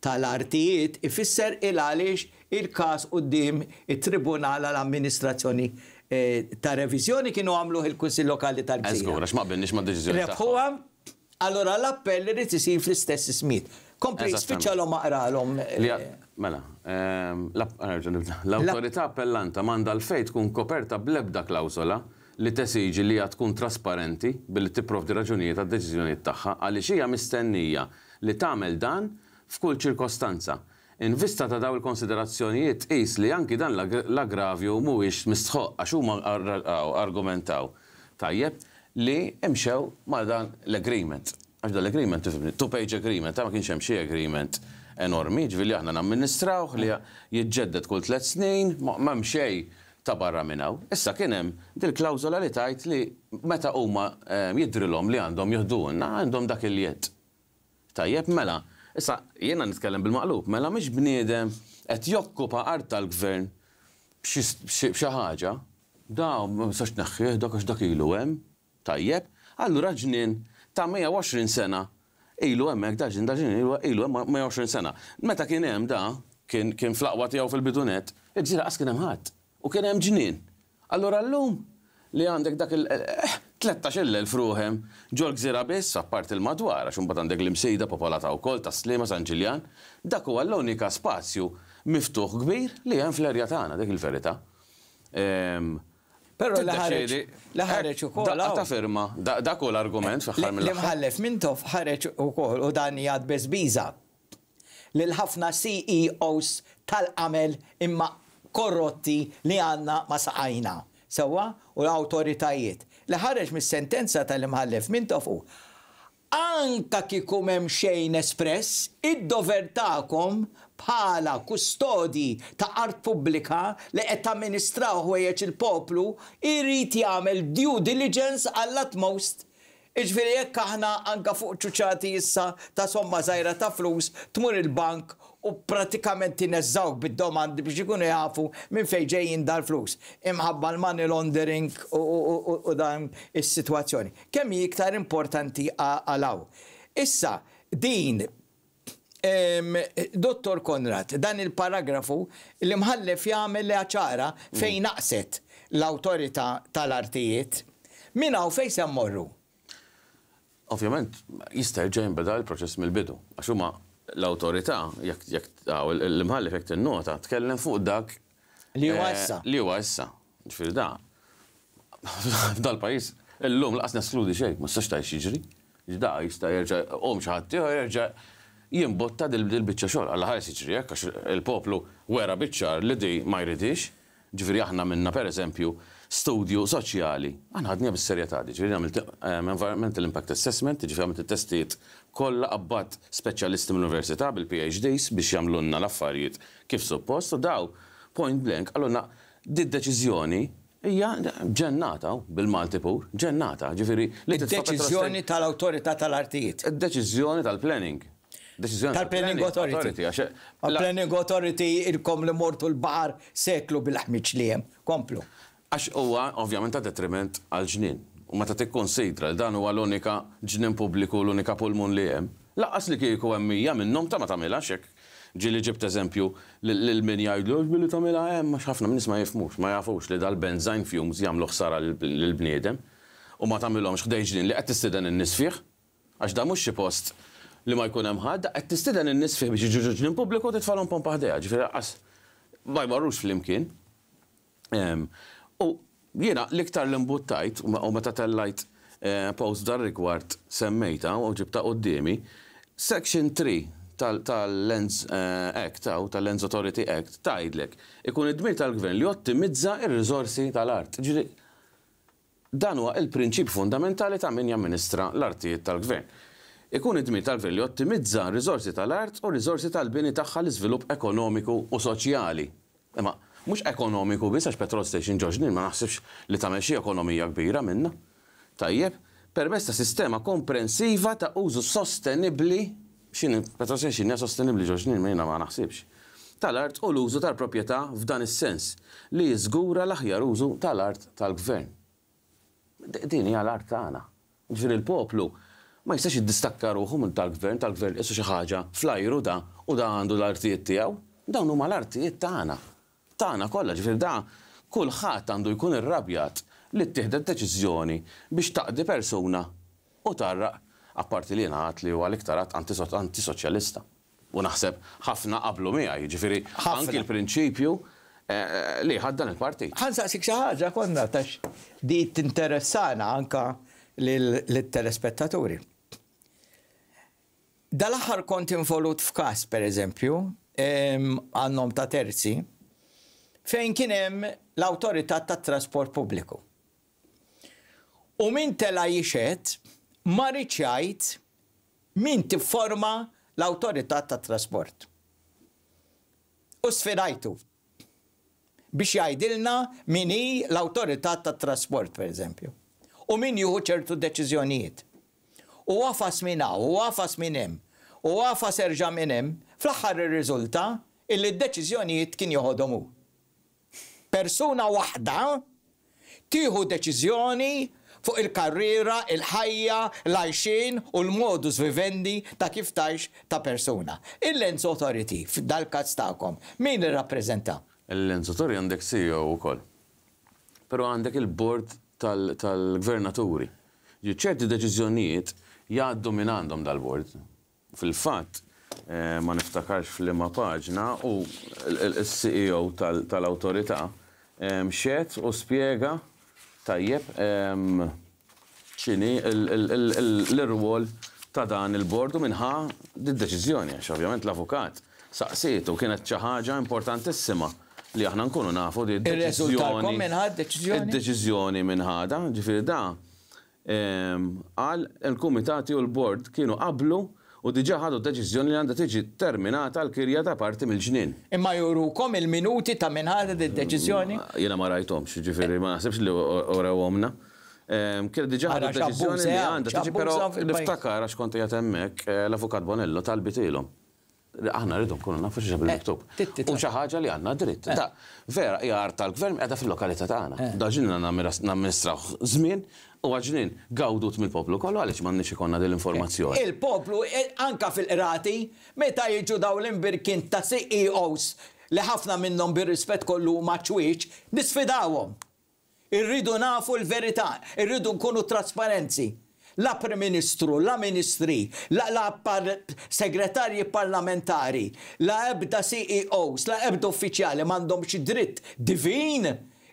tal-artijiet ifisser il-għaliex il-kas qudiem it-Tribunal għall-Amministrazzjoni eh, ta' revizjoni kienu għamluħ il-Kunsil Lokali tal-Gżira. Eżgur, għax ma' bennix ma' deċizjoni. Rebħuħam, allora l-appell li tisir fl-istess smit. Kompli, spiċċalhom maqralhom. Eh, mela, ehm, ah, l autorita appellanta manda l-fej tkun koperta blebda klausola li tesiġi li tkun trasparenti billi tipprovdi raġunijiet għad deċiżjonijiet tagħha għaliex hija mistennija li tagħmel dan f'kull ċirkostanza. Invista ta' daw il-konsiderazzjonijiet is li anki dan l-aggravju mhuwiex mistħoq għax huma argumentaw tajjeb li imxew ma' dan l-agreement għax dal-agreement, two-page agreement, ta' ma kienx hemm xi agreement enormi, ġvili aħna namministrawh li jiġġedded kull tliet snin, ma' xej ta' barra minnaw. Issa kien hemm dil-klawżola li tajt li meta huma eh, jidrilhom li għandhom jeħdunna għandhom dak il-jed. Tajjeb mela, issa jiena nitkellem bil-maqlub, mela mhix bniedem qed jokkupa art tal-gvern b'xi ħaġa, da sax neħħieħ, dak għax dak ilu hemm, tajjeb, allura ġnien ta' 120 sena. Ilu hemmhekk daġin daġin ilu hemm 120 sena. Meta kien hemm da, kien kien flaqwa fil-bidunet, iġġira għas kien hemm ħadd u kien hemm ġnien. Allura llum li għandek dak il 13,000 eh, fruħem ġol gżira biss apart il-madwar għax mbagħad għandek l-imsejda popolata wkoll ta' Slima San Ġiljan, dak huwa l-unika spazju miftuħ kbir li hemm fl-erja tagħna dik il-verità. Ehm, Pero l-ħareċ. u kol. Għata firma, u l argument f'aħħar. mill-ħareċ. L-imħallef mintof ħareċ u kol u dan jgħad bezbiza. l ħafna CEOs tal-qamel imma korrotti li għanna ma saqajna. Sewa u l-autoritajiet. L-ħareċ mis-sentenza tal-imħallef tof u anka kikum hemm xejn espress, id-dover bħala kustodi ta' art pubblika li qed tamministraw ħwejjeġ il-poplu irrid jagħmel due diligence għall atmost Iġveri jekk aħna anka fuq ċuċati issa ta' somma zaħira ta' flus tmur il-bank u pratikament tineżawk bid-domandi biex ikunu jafu minn fejn ġejjin dal-flus. Imħabba l-money laundering u dan is-sitwazzjoni. Kemm iktar importanti għalaw. Issa, din Dottor Konrad, dan il-paragrafu li mħallef jagħmel li ċara fejn mm. naqset l awtorità tal-artijiet, minna hawn fejn se mmorru. Ovvjament, jista' jġej beda l-proċess mill-bidu, għax huma l awtorità jekk jekk ah, l-imħallef jekk tinnota, tkellem fuq dak li huwa eh, issa. Li huwa issa. Ġifieri da. F'dal-pajjiż illum laqas neskludi xejn, ma tistax tajx jiġri. Da jista' jerġa' om xi ħadd jerġa' jimbotta dil-bicċa xogħol għal ħares jiġri għax il-poplu wera biċċar li di ma jridix, ġifieri aħna minna pereżempju studju soċjali. Aħna ħadnija bis-serjetà di, għamil eh, environmental impact assessment, ġifieri għamil testijiet kollha qabbat speċjalisti mill-università bil-PhDs biex jamlunna l-affarijiet kif suppost u daw point blank għallunna di deċiżjoni Ija ġennata bil-Malti pur, ġennata, ġifiri. Deċizjoni tal autorita tal-artijiet. Deċizjoni tal-planning. Tal-Planning Authority. Tal-Planning Authority irkom li mortu l-bar seklu bil-ħmiċ li jem. Komplu. Għax huwa ovvjament ta' detriment għal-ġnien. U ma ta' tikkonsidra l-dan huwa l-unika ġnien pubbliku, l-unika pulmun li jem. Laqas li kieku hemmija minnhom ta' ma tagħmilha xek. Ġili ġibt eżempju lil-min jgħidlu billi tagħmilha hemm għax ħafna minn ma jifmux, ma jafux li dal-benzajn fumes jagħmlu ħsara lill-bniedem u ma tagħmilhomx ħdejġnin li qed tistiden in-nisfieħ għax da mhux xi post li ma jkun hemm ħadd qed tistieden in-nies fih biex jiġu ġuġin pubbliku titfalhom pompa ħdejja, ġifieri qas ma jmarrux flimkien. Ehm, u jiena l-iktar li mbuttajt u meta tellajt eh, post dar rigward semmejta u ġibta qudiemi, Section 3 tal-Lens eh, Act u tal-Lens Authority Act tajdlek ikun id-dmir tal-gvern li ottimizza ir rizorsi tal-art. Dan huwa il-prinċip fundamentali ta' min jamministra l-artijiet tal-gvern ikun id-dmir tal verli ottimizza rizorsi tal-art u rizorsi tal-bini tagħha l-iżvilupp ekonomiku u soċjali. Imma mhux ekonomiku bisax petrol station ġoġnin ma naħsibx li tagħmel xi ekonomija kbira minna. Tajjeb, permess ta' sistema komprensiva ta' użu sostenibli xin petrol station hija sostenibbli ġoġnin minna ma naħsibx tal-art u l-użu tal-propieta f'dan is-sens li jizgura l-aħjar użu tal-art tal-gvern. Din hija l-art tagħna. Ġifieri il poplu ma jistax jiddistakka ruħu minn tal-gvern, tal-gvern jessu xi ħaġa flajru da u da għandu l-artijiet tiegħu, Da huma l-artijiet tagħna. Tagħna kollha ġifir da kulħadd għandu jkun irrabjat li ttieħdet deċiżjoni biex taqdi persuna u tarraq apparti li naħat li huwa l-iktarat antisoċjalista. U naħseb ħafna qablu miegħi, ġifieri anki l-prinċipju eh, eh, li ħaddan il-partit. Ħansaqsik xi ħaġa konna tax di tinteressana anka l telespettaturi Dal-aħħar kont involut f'kas, per eżempju, għannom ta' terzi, fejn kien hemm l-autorità tat trasport pubbliku. U min tela jixet, ma riċajt min tifforma l-autorità tat trasport. U sfidajtu biex jgħidilna min hi l-autorità tat trasport, per eżempju. U min juhu ċertu deċiżjonijiet u għafas minna, u għafas minnem, u għafas erġa minnem, fl-axħar il-rizulta illi d-deċizjonijiet kien joħodomu. Persuna wahda tiħu deċizjoni fuq il-karriera, il-ħajja, l-għajxin u l-modus vivendi ta' kif tajx ta' persuna. Il-lens authority, f'dal-kazz ta'kom, min il-rapprezenta? Il-lens authority għandek CEO u koll. Pero għandek il-board tal-gvernaturi. Ċerti deċizjonijiet jgħaddu minn għandhom dal-bord. Fil-fatt, eh, ma niftakarx fl-imma paġna u l ceo tal autorita eh, xed u spiega tajjeb ċini eh, l-rwol ta' dan il bord u minnħa d-deċizjoni, għax ovvjament l-avukat saqsitu kienet xi ħaġa importantissima li aħna nkunu nafu di d-deċizjoni. Il-rezultat minnħa d-deċizjoni? Id-deċizjoni minnħada, ġifiri da' għal il kumitati u l-bord kienu qablu u diġa ħadu deċiżjoni li għandha tiġi terminata l-kirja ta' parti mill-ġnien. Imma jurukom il-minuti ta' minn ħadha deċiżjoni? Jena ma rajtom, ġifieri ma nasibx li u għomna. Kien diġa ħadu deċiżjoni li eh, għandha tiġi pero l-iftakar għax konti jatemmek eh, l-avukat Bonello talbit ilhom. Aħna rridu nkunu nafu xi bil-miktub. Eh, u xi ħaġa li għandna dritt. Da, vera, hija art tal-gvern qiegħda fil-lokalità tagħna. Daġin namministraw żmien U għagġnin, gawdut mill-poplu kollu għalix man nix ikonna dil-informazzjoni. Eh, il-poplu, eh, anka fil-qrati, meta jiġu daw l-imbirkin ta' CEOs li ħafna minnom bir-rispet kollu maċwiċ, nisfidawom. Irridu nafu l-verità, irridu nkunu trasparenzi. La Prim-Ministru, la Ministri, la, la par segretarji parlamentari, la ebda CEOs, la ebda uffiċjali mandom xidrit dritt divin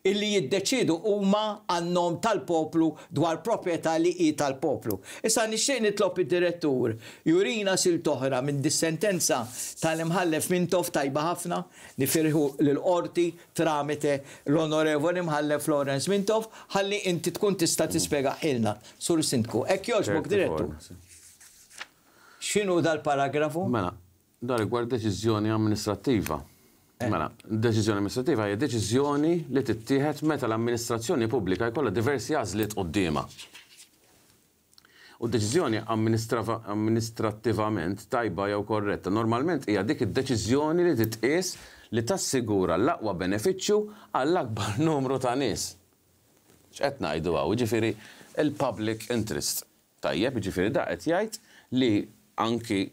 illi jiddeċidu huma għannom tal-poplu dwar proprjetà li i tal-poplu. Issa nixxej nitlob id-direttur jurina sil toħra minn dis-sentenza tal-imħallef minn tof tajba ħafna nifirħu l-qorti tramite l-onorevoli imħallef Florence Mintof ħalli inti tkun tista' tispega ilna sur sindku. Ek joġbuk direttur. X'inhu dal-paragrafu? Mela, dar rigward deċiżjoni amministrattiva Eh. Mela, deċiżjoni amministrativa hija deċiżjoni li tittieħed meta l-amministrazzjoni pubblika jkollha diversi għażliet qudiema. U deċiżjoni amministrattivament tajba jew korretta normalment hija dik id-deċiżjoni li titqies li tassigura l-aqwa benefiċċju għall-akbar numru ta' nies. X'qed ngħidu hawn, ġifieri il-public interest. Tajjeb, jiġifieri da qed jgħid li anki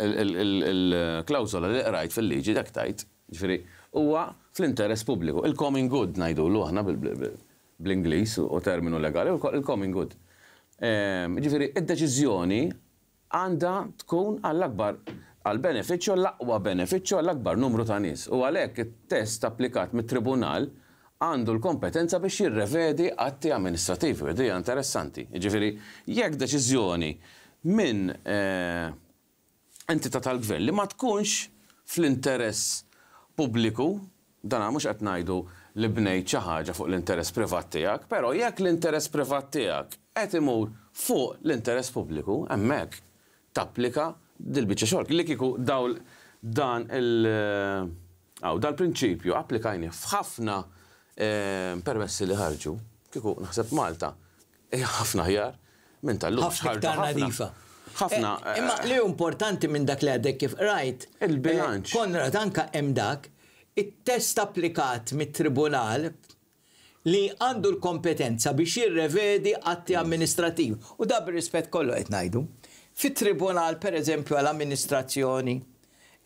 il-klawzola eh, li rajt fil-liġi dak tajt, ġifiri, huwa fl-interess pubbliku. il common good najdu l aħna bl-Inglis u terminu legali, il-coming good. Ehm, ġifiri, id-deċizjoni għanda tkun għall-akbar għal-beneficju, l-aqwa beneficio l aqwa beneficio għall akbar numru ta' nis. U għalek il-test applikat mit-tribunal għandu l-kompetenza biex jirrevedi għatti amministrativi, id interessanti. Ġifiri, jekk deċizjoni minn eh, Entita' tal-gvern li ma tkunx fl-interess pubbliku, dan mhux qed ngħidu li bnej xi ħaġa fuq l-interess privat tiegħek, però jekk l-interess privat tiegħek qed imur fuq l-interess pubbliku, hemmhekk tapplika dil-biċċa xogħol li kieku dawl dan il- eh, Aw, dal-prinċipju applikajni f'ħafna eh, permessi li ħarġu, kieku naħseb Malta, ħafna ħjar minn tal-lum. ħafna ħafna. Eh, eh, imma li importanti minn dak li għadek kif rajt. Il-bilanċ. Eh, Konrad anka hemm dak, it-test applikat mit-tribunal li għandu l-kompetenza biex jirrevedi atti amministrativ. U da rispett kollu qed ngħidu. Fit-tribunal, per eżempju, għall-amministrazzjoni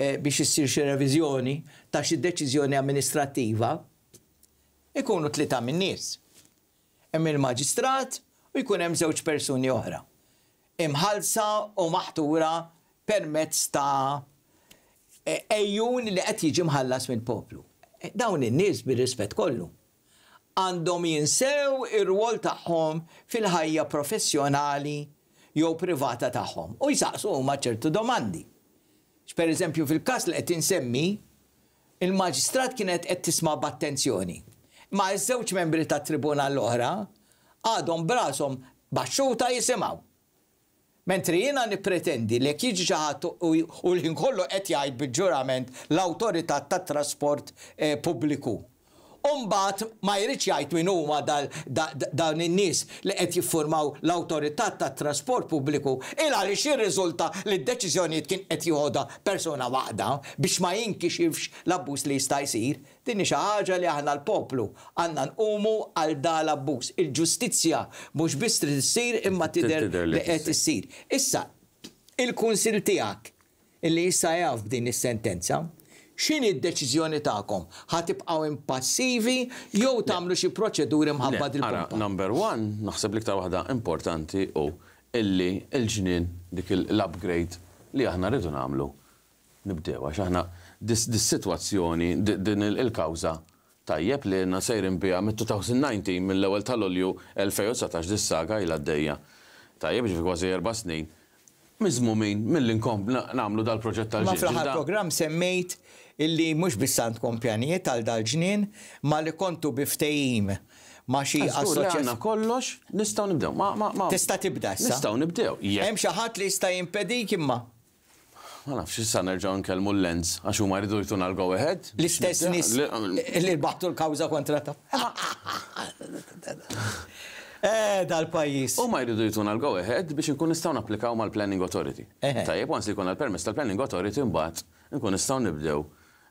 biex jissir xi reviżjoni ta' xi deċiżjoni amministrattiva, ikunu tlita minn nies. Hemm il-maġistrat u jkun hemm żewġ persuni oħra imħalsa u maħtura permezz ta' e, ejjun li qed jiġi mħallas mill-poplu. E, dawn in-nies bir-rispett kollu għandhom jinsew ir-rwol tagħhom fil-ħajja professjonali jew privata tagħhom u jsaqsu huma ċertu domandi. Per eżempju fil-każ li qed insemmi, il-maġistrat kienet qed tisma' b'attenzjoni. Ma ż-żewġ membri tat-tribunal l-oħra għadhom brashom baxxuta jisimgħu Mentri jina nipretendi li kieġi ġaħat u l-ħin kollu qed jgħid bil-ġurament l autorita tat trasport eh, pubbliku. Umbat ma jridx jgħid min huma dawn in-nies li qed jiffurmaw l-awtorità tat-trasport pubbliku il għaliex jirriżulta li d-deċiżjonijiet kien qed jieħodha persuna waħda biex ma jinkixifx l-abbuż li jista' jsir. Din xi ħaġa li aħna l-poplu għandna nqumu għal dala abbuż. Il-ġustizzja mhux biss t issir imma tidher li qed issir. Issa, il-kunsil tiegħek illi issa jaf b'din is-sentenza, xin id-deċizjoni ta'kom? Ħatibqaw impassivi jew tagħmlu xi proċeduri mħabba il pompa Number one, naħseb li ta' waħda importanti u illi il-ġnien dik l-upgrade li aħna rridu nagħmlu nibdew, għax aħna dis-situazzjoni, din il-kawza tajjeb li na sejrin bija mit-2019 mill-ewel tal-olju 2019 dis-saga il għaddejja Tajjeb ġifi kważi erba' snin. Mizmu min, mill-inkom namlu dal-proġett tal-ġin. Ma fl-ħar program semmejt illi mux bissant kompjanijiet tal dal-ġnien, ma li kontu biftejim ma xi assoċjazzjoni. kollox nistgħu nibdew. Tista' tibda issa. Nistgħu nibdew. Hemm xi ħadd li jista' jimpedik imma. Ma nafx issa nerġaw nkellmu l-lens għax huma jridu jtuna l-go ahead. L-istess nis li battu l-kawża kontrata. Eh, dal-pajis. U ma jridu jtuna l-go ahead biex nkun nistgħu naplikaw mal-Planning Authority. Tajjeb għans li jkun għal permess tal-Planning Authority mbagħad nkun nistgħu nibdew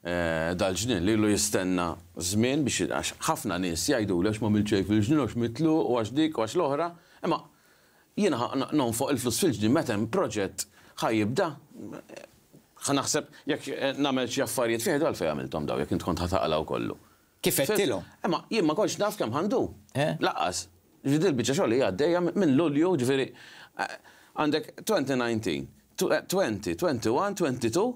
eh, dal-ġnien li lu jistenna żmien biex għax ħafna nies jgħidu li għax ma milċej fil-ġnien għax mitlu u għax dik u għax l-oħra. Imma jiena non fuq il-flus fil-ġnien meta proġett ħajibda ħanaħseb, jekk eh, namel xi affarijiet fih għalfej għamiltom daw, jekk int kont ħataqla kollu. Kif qedtilhom? Imma jien ma kontx naf kemm ħandu. Eh? Laqqas. Ġidil biċċa xogħol hija għaddejja minn Lulju, ġifieri eh, għandek 2019, 20, 21, 22,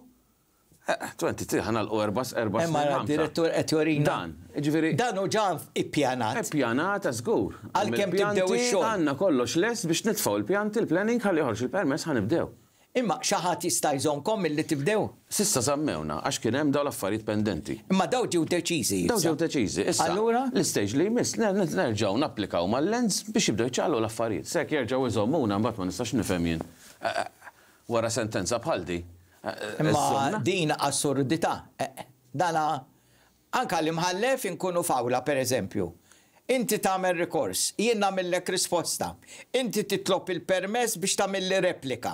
23 ħana l-4 4 Emma direttur qed jorina. Dan, ġifiri. Dan u ġan ippjanat. Ippjanat żgur. Għalkemm tibdew ix-xogħol. Għandna kollox les biex nitfgħu l-pjanti, il planning ħalli joħorx il-permess ħanibdew. Imma xaħat jista' jżomkom milli tibdew. Sissa sammewna, għax kien hemm daw l-affarijiet pendenti. Imma daw ġew deċiżi. Daw ġew deċiżi. allura l-istejġ li jmiss nerġgħu napplikaw mal-lens biex jibdew jċallu l-affarijiet. Sek jerġgħu iżommuna mbagħad ma nistax nifhem jien. Eh, eh, wara sentenza bħaldi. Eh, Imma din assurdità. Dana anka li mħallef inkunu fawla per eżempju. Inti tagħmel rikors, jien nagħmellek risposta. Inti titlob il-permess biex tagħmel replika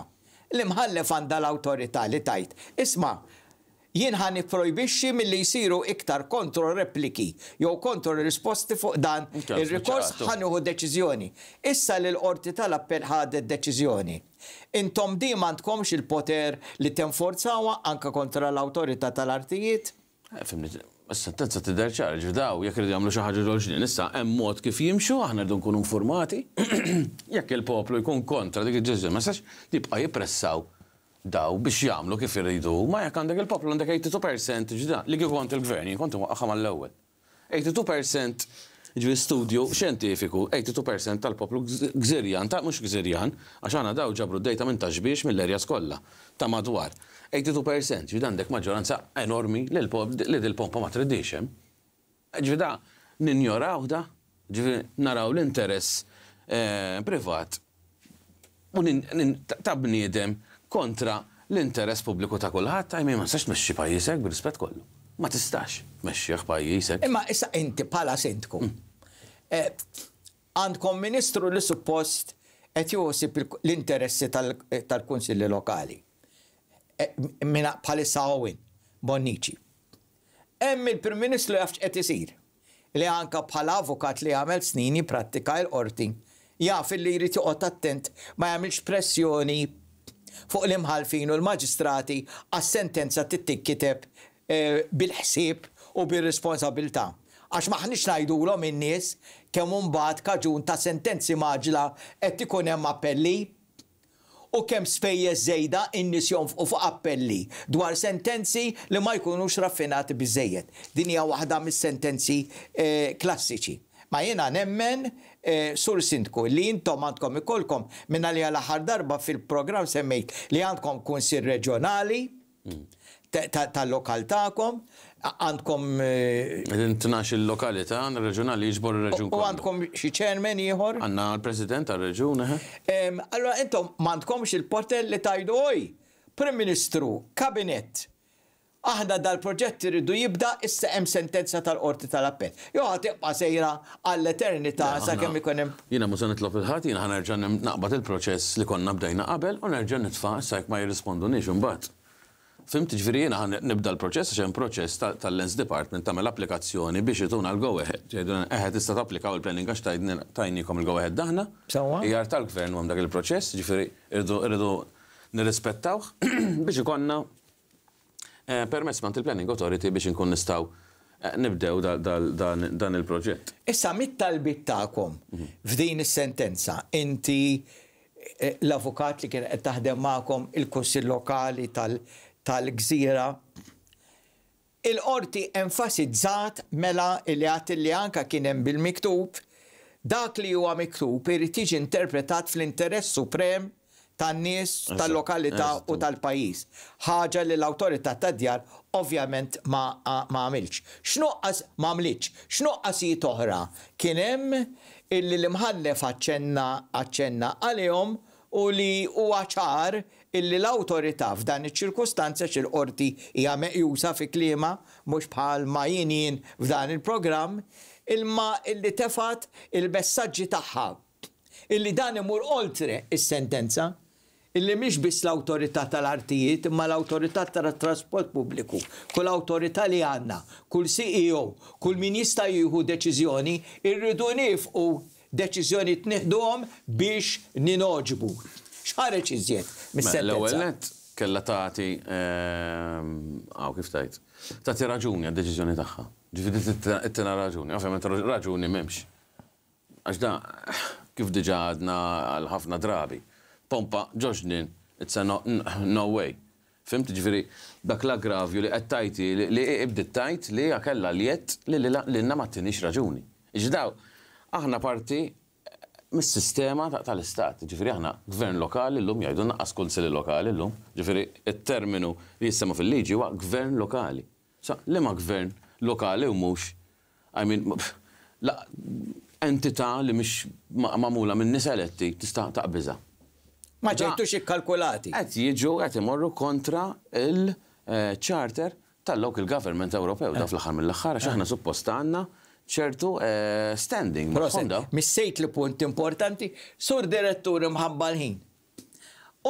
l-imħallef għanda l autorita li tajt. Isma, jien ħan projbixxi mill-li jisiru iktar kontro repliki jew kontro risposti fuq dan mhmm, il-rikors ħan uħu deċizjoni. Issa l qorti tal-appell ħadet deċizjoni. Intom di mandkomx il-poter li tenforzawa anka kontra l-autorita tal-artijiet? Eh, s-sentenza tidher ċar, ġidaw, jekk rridu jagħmlu xi ħaġa l issa hemm mod kif jimxu, aħna rridu nkunu informati, jekk il-poplu jkun kontra dik il-ġeżel, ma sax tibqa' jippressaw daw biex jagħmlu kif irridu, ma jekk għandek il-poplu għandek 82% ġda li kif kont il-gvern, kontu waqqaħam mal ewwel 82% ġvi studju xjentifiku, 82% tal-poplu gżirjan, ta' mhux gżirjan, għax għana daw ġabru dejta minn taxbiex mill-erja skolla, ta' madwar. 82% ġvid għandek maġġoranza enormi li l-pompa ma tridix hemm. Ġvida ninjoraw da, ġvida naraw l-interess eh, privat u ta' bniedem kontra l-interess pubbliku ta' kulħadd, għajmi ma nistax tmexxi pajjiżek bir-rispett kollu. Ma tistax tmexxih pajjiżek. Imma issa inti pala sindku. Mm. Eh, għandkom ministru li suppost qed joħsib l-interessi tal-kunsilli lokali. Eh, minna palissa għawin, Bonnici. Emm il-Prim Ministru jafx qed isir li anka bħala avukat li għamel snini prattika l-qorti. Jaf li jrid joqgħod attent ma jagħmilx pressjoni fuq l-imħalfin u l-maġistrati għas-sentenza tittikkiteb eh, bil-ħsieb u bil-responsabilità. Għax maħnix l-om in-nies kemm imbagħad kaġun ta' sentenzi maġla qed ikun hemm appelli u kemm spejje żejda in-nies u fuq appelli dwar sentenzi li ma jkunux raffinati biżejjed. Din hija waħda mis-sentenzi eh, klassiċi. Ma jiena nemmen eh, sur sindku li jintom għandkom ikolkom minna li għal darba fil-programm semmejt li għandkom kunsir reġjonali mm. tal-lokal ta'kom għandkom. Eh, L-intnax il-lokalita, reġjonali jiġbor il-reġun. U għandkom xi ċermen ieħor? Għanna l-President tal-Reġun. Eh. Allora, intom xie il-portel li tajdu oj, Prim Ministru, Kabinet, aħna dal-proġett irridu jibda issa hemm sentenza tal-qorti tal-appell. Jo tibqa' sejra għall-eternità sakemm ikun hemm. Jiena mhux se nitlob il-ħadd, jiena ħanerġa' naqbad il-proċess li konna bdejna qabel u nerġa' nitfa' sa jekk ma jirrispondunix imbagħad. Fimti ġviri jena għan nibda l-proċess, xen proċess tal-Lens Department tamel applikazzjoni biex jitun l-go ahead. Ġejdun, eħed eh, tista tapplikaw il-planning għax tajnikom il-go ahead daħna. Jgħar tal-gvern għam dak il-proċess, ġviri irridu nirrispettawħ biex ikonna eh, permess mant il-planning authority biex nkun nistaw eh, nibdew dan il-proġett. Issa mit-talbit ta'kom f'din is-sentenza, inti l-avukat li kien taħdem ma'kom il kursi lokali tal- tal-gżira il-qorti enfasizzat mela il għat li anka kienem bil-miktub, dak li huwa miktub irid tiġi interpretat fl-interess suprem tan-nies, tal-lokalità u tal pajjiż Ħaġa li l awtorità tad djar ovvjament ma għamilx. X'nuqqas ma għamilx, x'nuqqas jitoħra kien hemm illi l-imħallef għaċċenna għalihom u li huwa ċar illi l-autorità f'dan iċ-ċirkustanza xil-qorti hija meqjusa fi klima mhux bħal ma jien f'dan il-programm ilma illi tefat il-messaġġi tagħha illi dan imur oltre is-sentenza illi mhix biss l-awtorità tal-artijiet imma l-awtorità tal-trasport pubbliku, kull awtorità li għandna, kull CEO, kull min jista' jieħu deċiżjoni, irridu nifqu deċiżjoni tnieħduhom biex ninoġbu xħareċ iżjed. Mela, L-ewwelnet kella tagħti għaw ehm, kif tajt. Tagħti raġuni għad-deċiżjoni tagħha. it-tena raġuni, ovvjament raġuni m'hemmx. Għaxda, kif diġà għadna għal ħafna drabi. Pompa ġoġnin, it's a no, no way. Fimti ġifiri, dak l-aggravju li għattajti li ibdit tajt li għakella li jett li l-na ma t raġuni. Iġdaw, aħna parti mis-sistema ta' tal-istat. Ġifiri aħna gvern lokali l-lum jajdu naqqas konsili lokali l-lum. Ġifiri il-terminu li jissema fil-liġi huwa gvern lokali. Sa, li ma gvern lokali u mux, I mean, la, entità li mhix magħmula minn nies tista' tista' taqbiża. Ma ġejtux kalkulati. Għet jiġu qed imorru kontra il-charter eh, tal-local government Ewropew da fl-aħħar mill-aħħar xaħna aħna suppost għandna ċertu eh, standing. Missejt li punt importanti, sur direttur mħabbal ħin.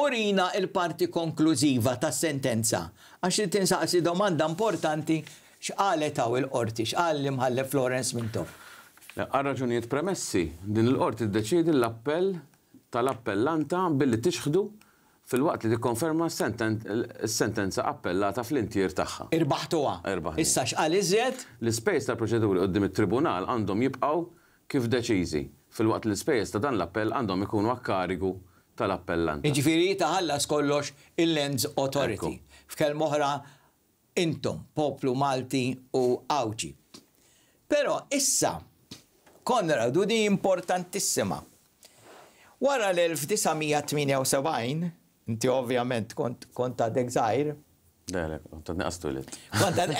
Orina il-parti konklużiva ta' sentenza, għax tinsaqsi domanda importanti x'qalet għaw il-qorti, xqale li mħalle Florence Minto. Eh, Għarraġunijiet premessi, din il-qorti d-deċidi l-appell tal-appellanta billi t-ixħdu fil-waqt li tikkonferma s-sentenza appellata fl-intier tagħha. Irbaħtuha. Irbaħtuha. Issa x'qal iżjed? L-ispejs tal-proċeduri għoddim it-tribunal għandhom jibqgħu kif deċiżi. Fil-waqt li l-ispejs ta' dan l-appell għandhom ikunu għakkarigu tal-appellant. ta' jiġifieri taħallas kollox il-Lands Authority. F'kel moħra intom, poplu Malti u Awċi. Però issa, konra u di importantissima. Wara l-1978, Inti ovvjament kont għadek zaħir. Dele, kont neqastu li. Kont għadni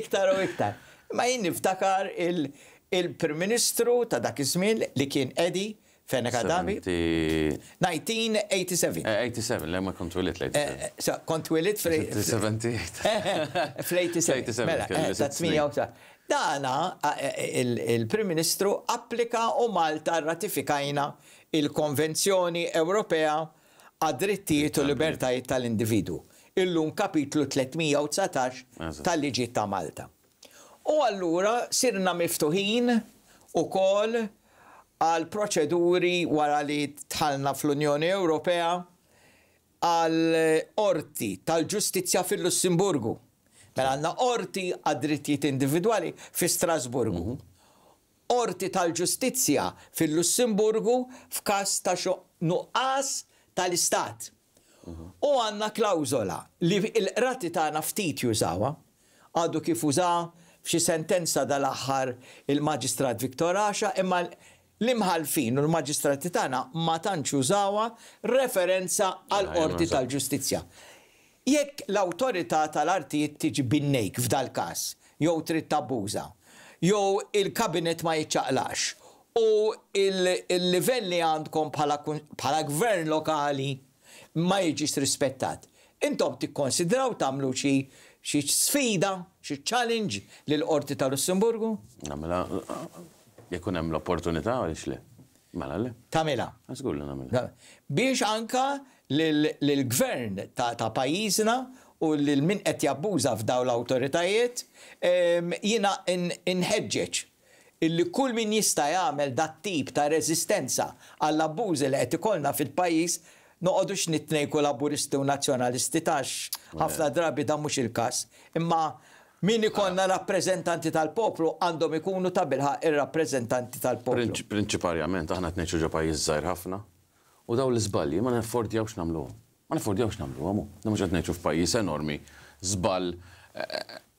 iktar u iktar. Ma jinn niftakar il-Prim Ministru ta' dak iż-żmien li kien Edi Fenek Adabi. 1987. 87, le ma kont wilit l-87. Kont wilit fl-78. Fl-87. Mela, ta' Dana il-Prim Ministru applika u Malta ratifikajna il-Konvenzjoni Ewropea għadrittijiet drittijiet u libertajiet tal-individu. Illum kapitlu 319 tal-liġi ta' Malta. U allura sirna miftuħin u kol għal proċeduri wara li tħalna fl-Unjoni Ewropea għal orti tal-ġustizja fil lussimburgu Mela għanna orti għad-drittijiet individuali fi Strasburgu. Mhm. Orti tal-ġustizja fil-Lussemburgu f'kas ta' nuqqas tal-istat. U għanna klawzola li il-rati tagħna ftit jużawa, għadu kif użaw f'xi sentenza dal-aħħar il-Maġistrat Viktor Axa, imma l-imħalfin u l-Maġistrati tagħna ma tantx użawa referenza għal qorti tal-Ġustizzja. Jekk l-awtorità tal-artijiet tiġi binnejk f'dal-każ, jew trid tabuża, jew il-kabinet ma jiċċaqlax, u il level li għandkom bħala gvern lokali ma jiġix rispettat. Intom tikkonsidraw tamlu xi sfida, xi challenge lil qorti ta' Lussemburgu? Namela, jekun hemm l-opportunità għaliex le. Mela le. Tamela. Għazgullu namela. Biex anka l gvern ta' pajjiżna u lil min qed jabbuża f'daw l-awtoritajiet jiena inħeġġeġ illi kull min jista jagħmel dat tip ta' rezistenza għall-abbużi li qed ikollna fil-pajjiż noqogħdux nitnej laburisti u nazzjonalisti tax ħafna eh. drabi dan mhux il-każ. Imma min ikollna eh. rappreżentanti tal-poplu għandhom ikunu ta' bilħa ir-rappreżentanti tal-poplu. Prinċiparjament aħna qed ġo pajjiż żgħir ħafna u daw l-iżbalji ma neffordjawx nagħmluhom. Ma neffordjawx nagħmluhom. Mhux qed ngħixu f'pajjiż enormi żball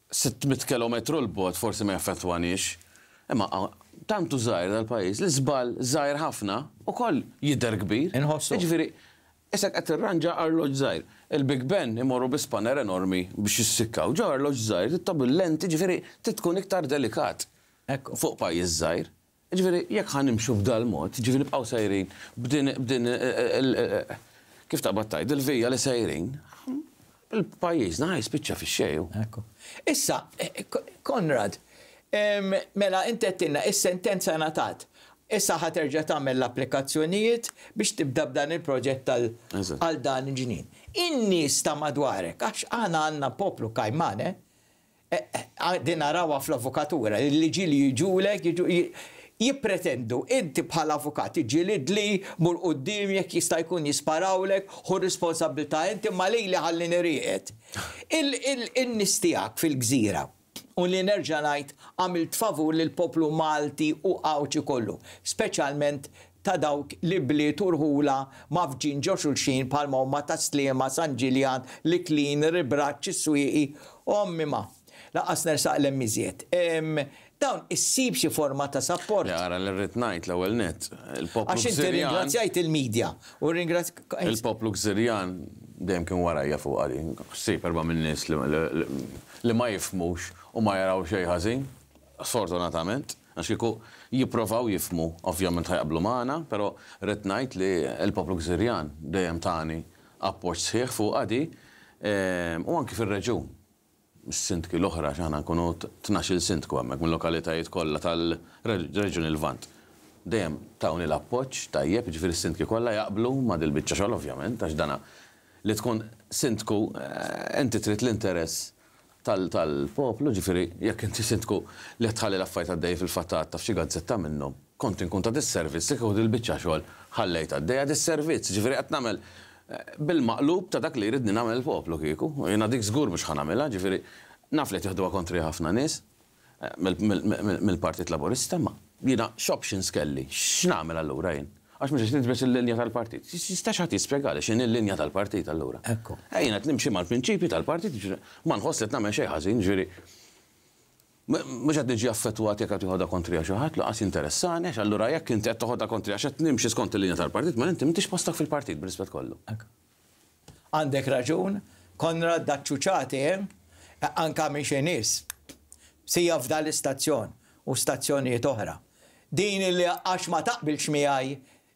600 eh, km l-bot forsi ma jaffettwanix Imma tantu zaħir dal-pajis, l zbal zaħir ħafna u koll jidder kbir. Inħossu. Iġviri, Isek għat irranġa arloġ zaħir. Il-Big Ben imorru bispaner enormi biex u Ġo arloġ zaħir, tabu il-lenti t-tkun iktar delikat. Ekku. Fuq pajis zaħir. Iġviri, jek ħan imxu b'dal-mod, iġviri b'għaw sajrin, b'din, e, e, e, kif ta' battajt, il-vija li sajrin, il-pajis naħi bieċa fi xeju. Ekku. Issa, Konrad, Mela, intettinna, is-sentenza natat. Issa ħaterġa tagħmel l-applikazzjonijiet biex tibda b'dan il-proġett għal dan il-ġinin. In-nies ta' madwarek, għax għana għandna poplu kajmane, e, e, din rawa fl-avokatura, li ġili jġulek, jipretendu, inti bħal avukat dli, mur qoddim jekk jista' jkun jisparawlek, hu responsabilta inti ma li ħalli niriqet. Il-nistijak fil-gżira, u li nerġa' għamil għamilt favur l poplu Malti u għawċi kollu, speċjalment ta' dawk li bli turħula mafġin ġo xulxin palma u ma ta' slema San Ġiljan li klin ribraċ swieqi ommi ma. Laqas nersaq l-emmiżiet. Dawn issib xi forma ta' support. Jara l-rrit najt l-ewwel net. Il-poplu inti ringrazzjajt il-medja u Il-poplu Gżirjan dejjem kien warajja fuq għali. Si, perba minn nies li ma jifmux u ma jaraw xejn ħażin, sfortunatament, għax kieku jipprovaw jifmu, ovvjament ħajqablu maħna, pero rrid ngħid li l-poplu Gżirjan dejjem tani appoġġ sħiħ fuq għadi ehm, u għanki fir-reġun. Sintki l-oħra xaħna kunu 12 sintku għamek minn lokalitajiet kollha tal-reġun il-Vant dejjem tawni l-appoċ, tajjeb, ġifir s-sintki kolla jaqblu ma dil-bicċa xol ovvjament, għax dana li tkun sindku enti eh, trid l-interess tal-poplu, ġifiri, jekk inti sindku li tħalli l-affajt għaddej fil-fatat taf xi gazzetta minnhom, kont inkun ta' dis-servizz, jekk il-biċċa xogħol ħallejt għaddej għad disservizz, ġifiri qed nagħmel eh, bil-maqlub ta' dak li jridni nagħmel il-poplu kieku, jiena dik żgur mhux ħanamela, ġifiri naf li tieħduha kontri ħafna nies eh, mill-Partit Laburista, ma jiena x'options kelli, x'nagħmel allura jien għax mux nidbes il-linja tal-partit. Jistax ħat jispiegali xin il-linja tal-partit allura. Ekku. Ejna t-nimxi mal-prinċipi tal-partit, ma nħoss t-namen xej ħazin ġiri. Mux għad nġi affettuat jek għad jħodha kontri għax uħat, laqas interessani, għax allura jek inti għad tħodha kontri għax għat nimxi skont il-linja tal-partit, ma inti mtix postak fil-partit bil-rispet kollu. Għandek raġun, Konrad daċċuċati, anka miex nis, sija f'dal istazzjon u stazzjonijiet oħra. Din li għax ma taqbilx miħaj,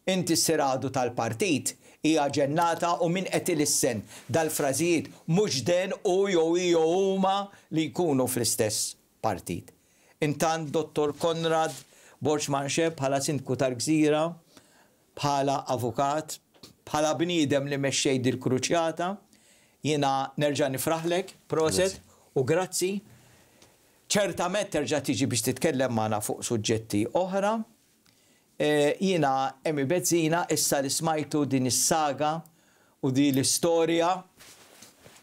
inti s-siradu tal-partit hija ġennata u min qed il dal-frażijiet mhux den u jew huma li jkunu fl-istess partit. Intant dottor Konrad Borċmanxeb bħala sindku tal-Gżira, bħala avukat, bħala bniedem li mexxej dil-kruċjata, jiena nerġa' nifraħlek, proset u grazzi. ċertament terġa' tiġi biex titkellem magħna fuq suġġetti oħra. Eh, jina Emi Bezzina issa li smajtu din is-saga u din l-istorja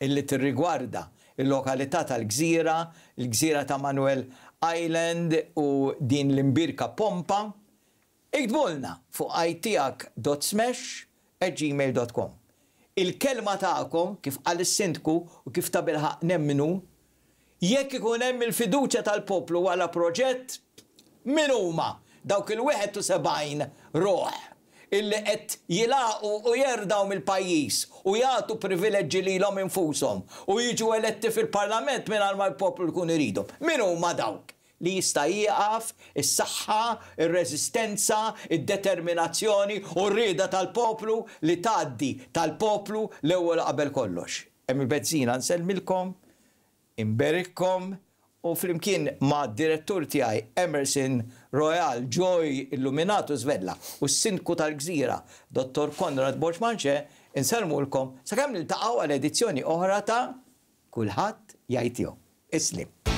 illi t-rigwarda il-lokalità tal-gżira, il-gżira ta' Manuel Island u din l-imbirka pompa. Iktbulna fuq itijak.smash at gmail.com. Il-kelma ta'kom kif għal sintku u kif ta' bilħaq nemminu, jekk ikun hemm il-fiduċa tal-poplu għala proġett, min huma dawk il-71 roħ illi qed jilaqu u jerdaw mill-pajjiż u jagħtu privileġġi lilhom infushom u jiġu eletti fil-Parlament mingħajr ma l-poplu kun iridhom. Min huma dawk li jista' jieqaf is-saħħa, ir-reżistenza, id-determinazzjoni u rrieda tal-poplu li tgħaddi tal-poplu l-ewwel qabel kollox. Hemm il-bezzina nselmilkom, imberikkom u flimkien ma' direttur tiegħi Emerson Royal Joy Illuminatu Vella u s-sindku tal-gżira Dr. Konrad Borċmanċe insermu l-kom sa' kemm nil-taqaw għal-edizzjoni oħra ta' kulħadd jajtiju. Islim.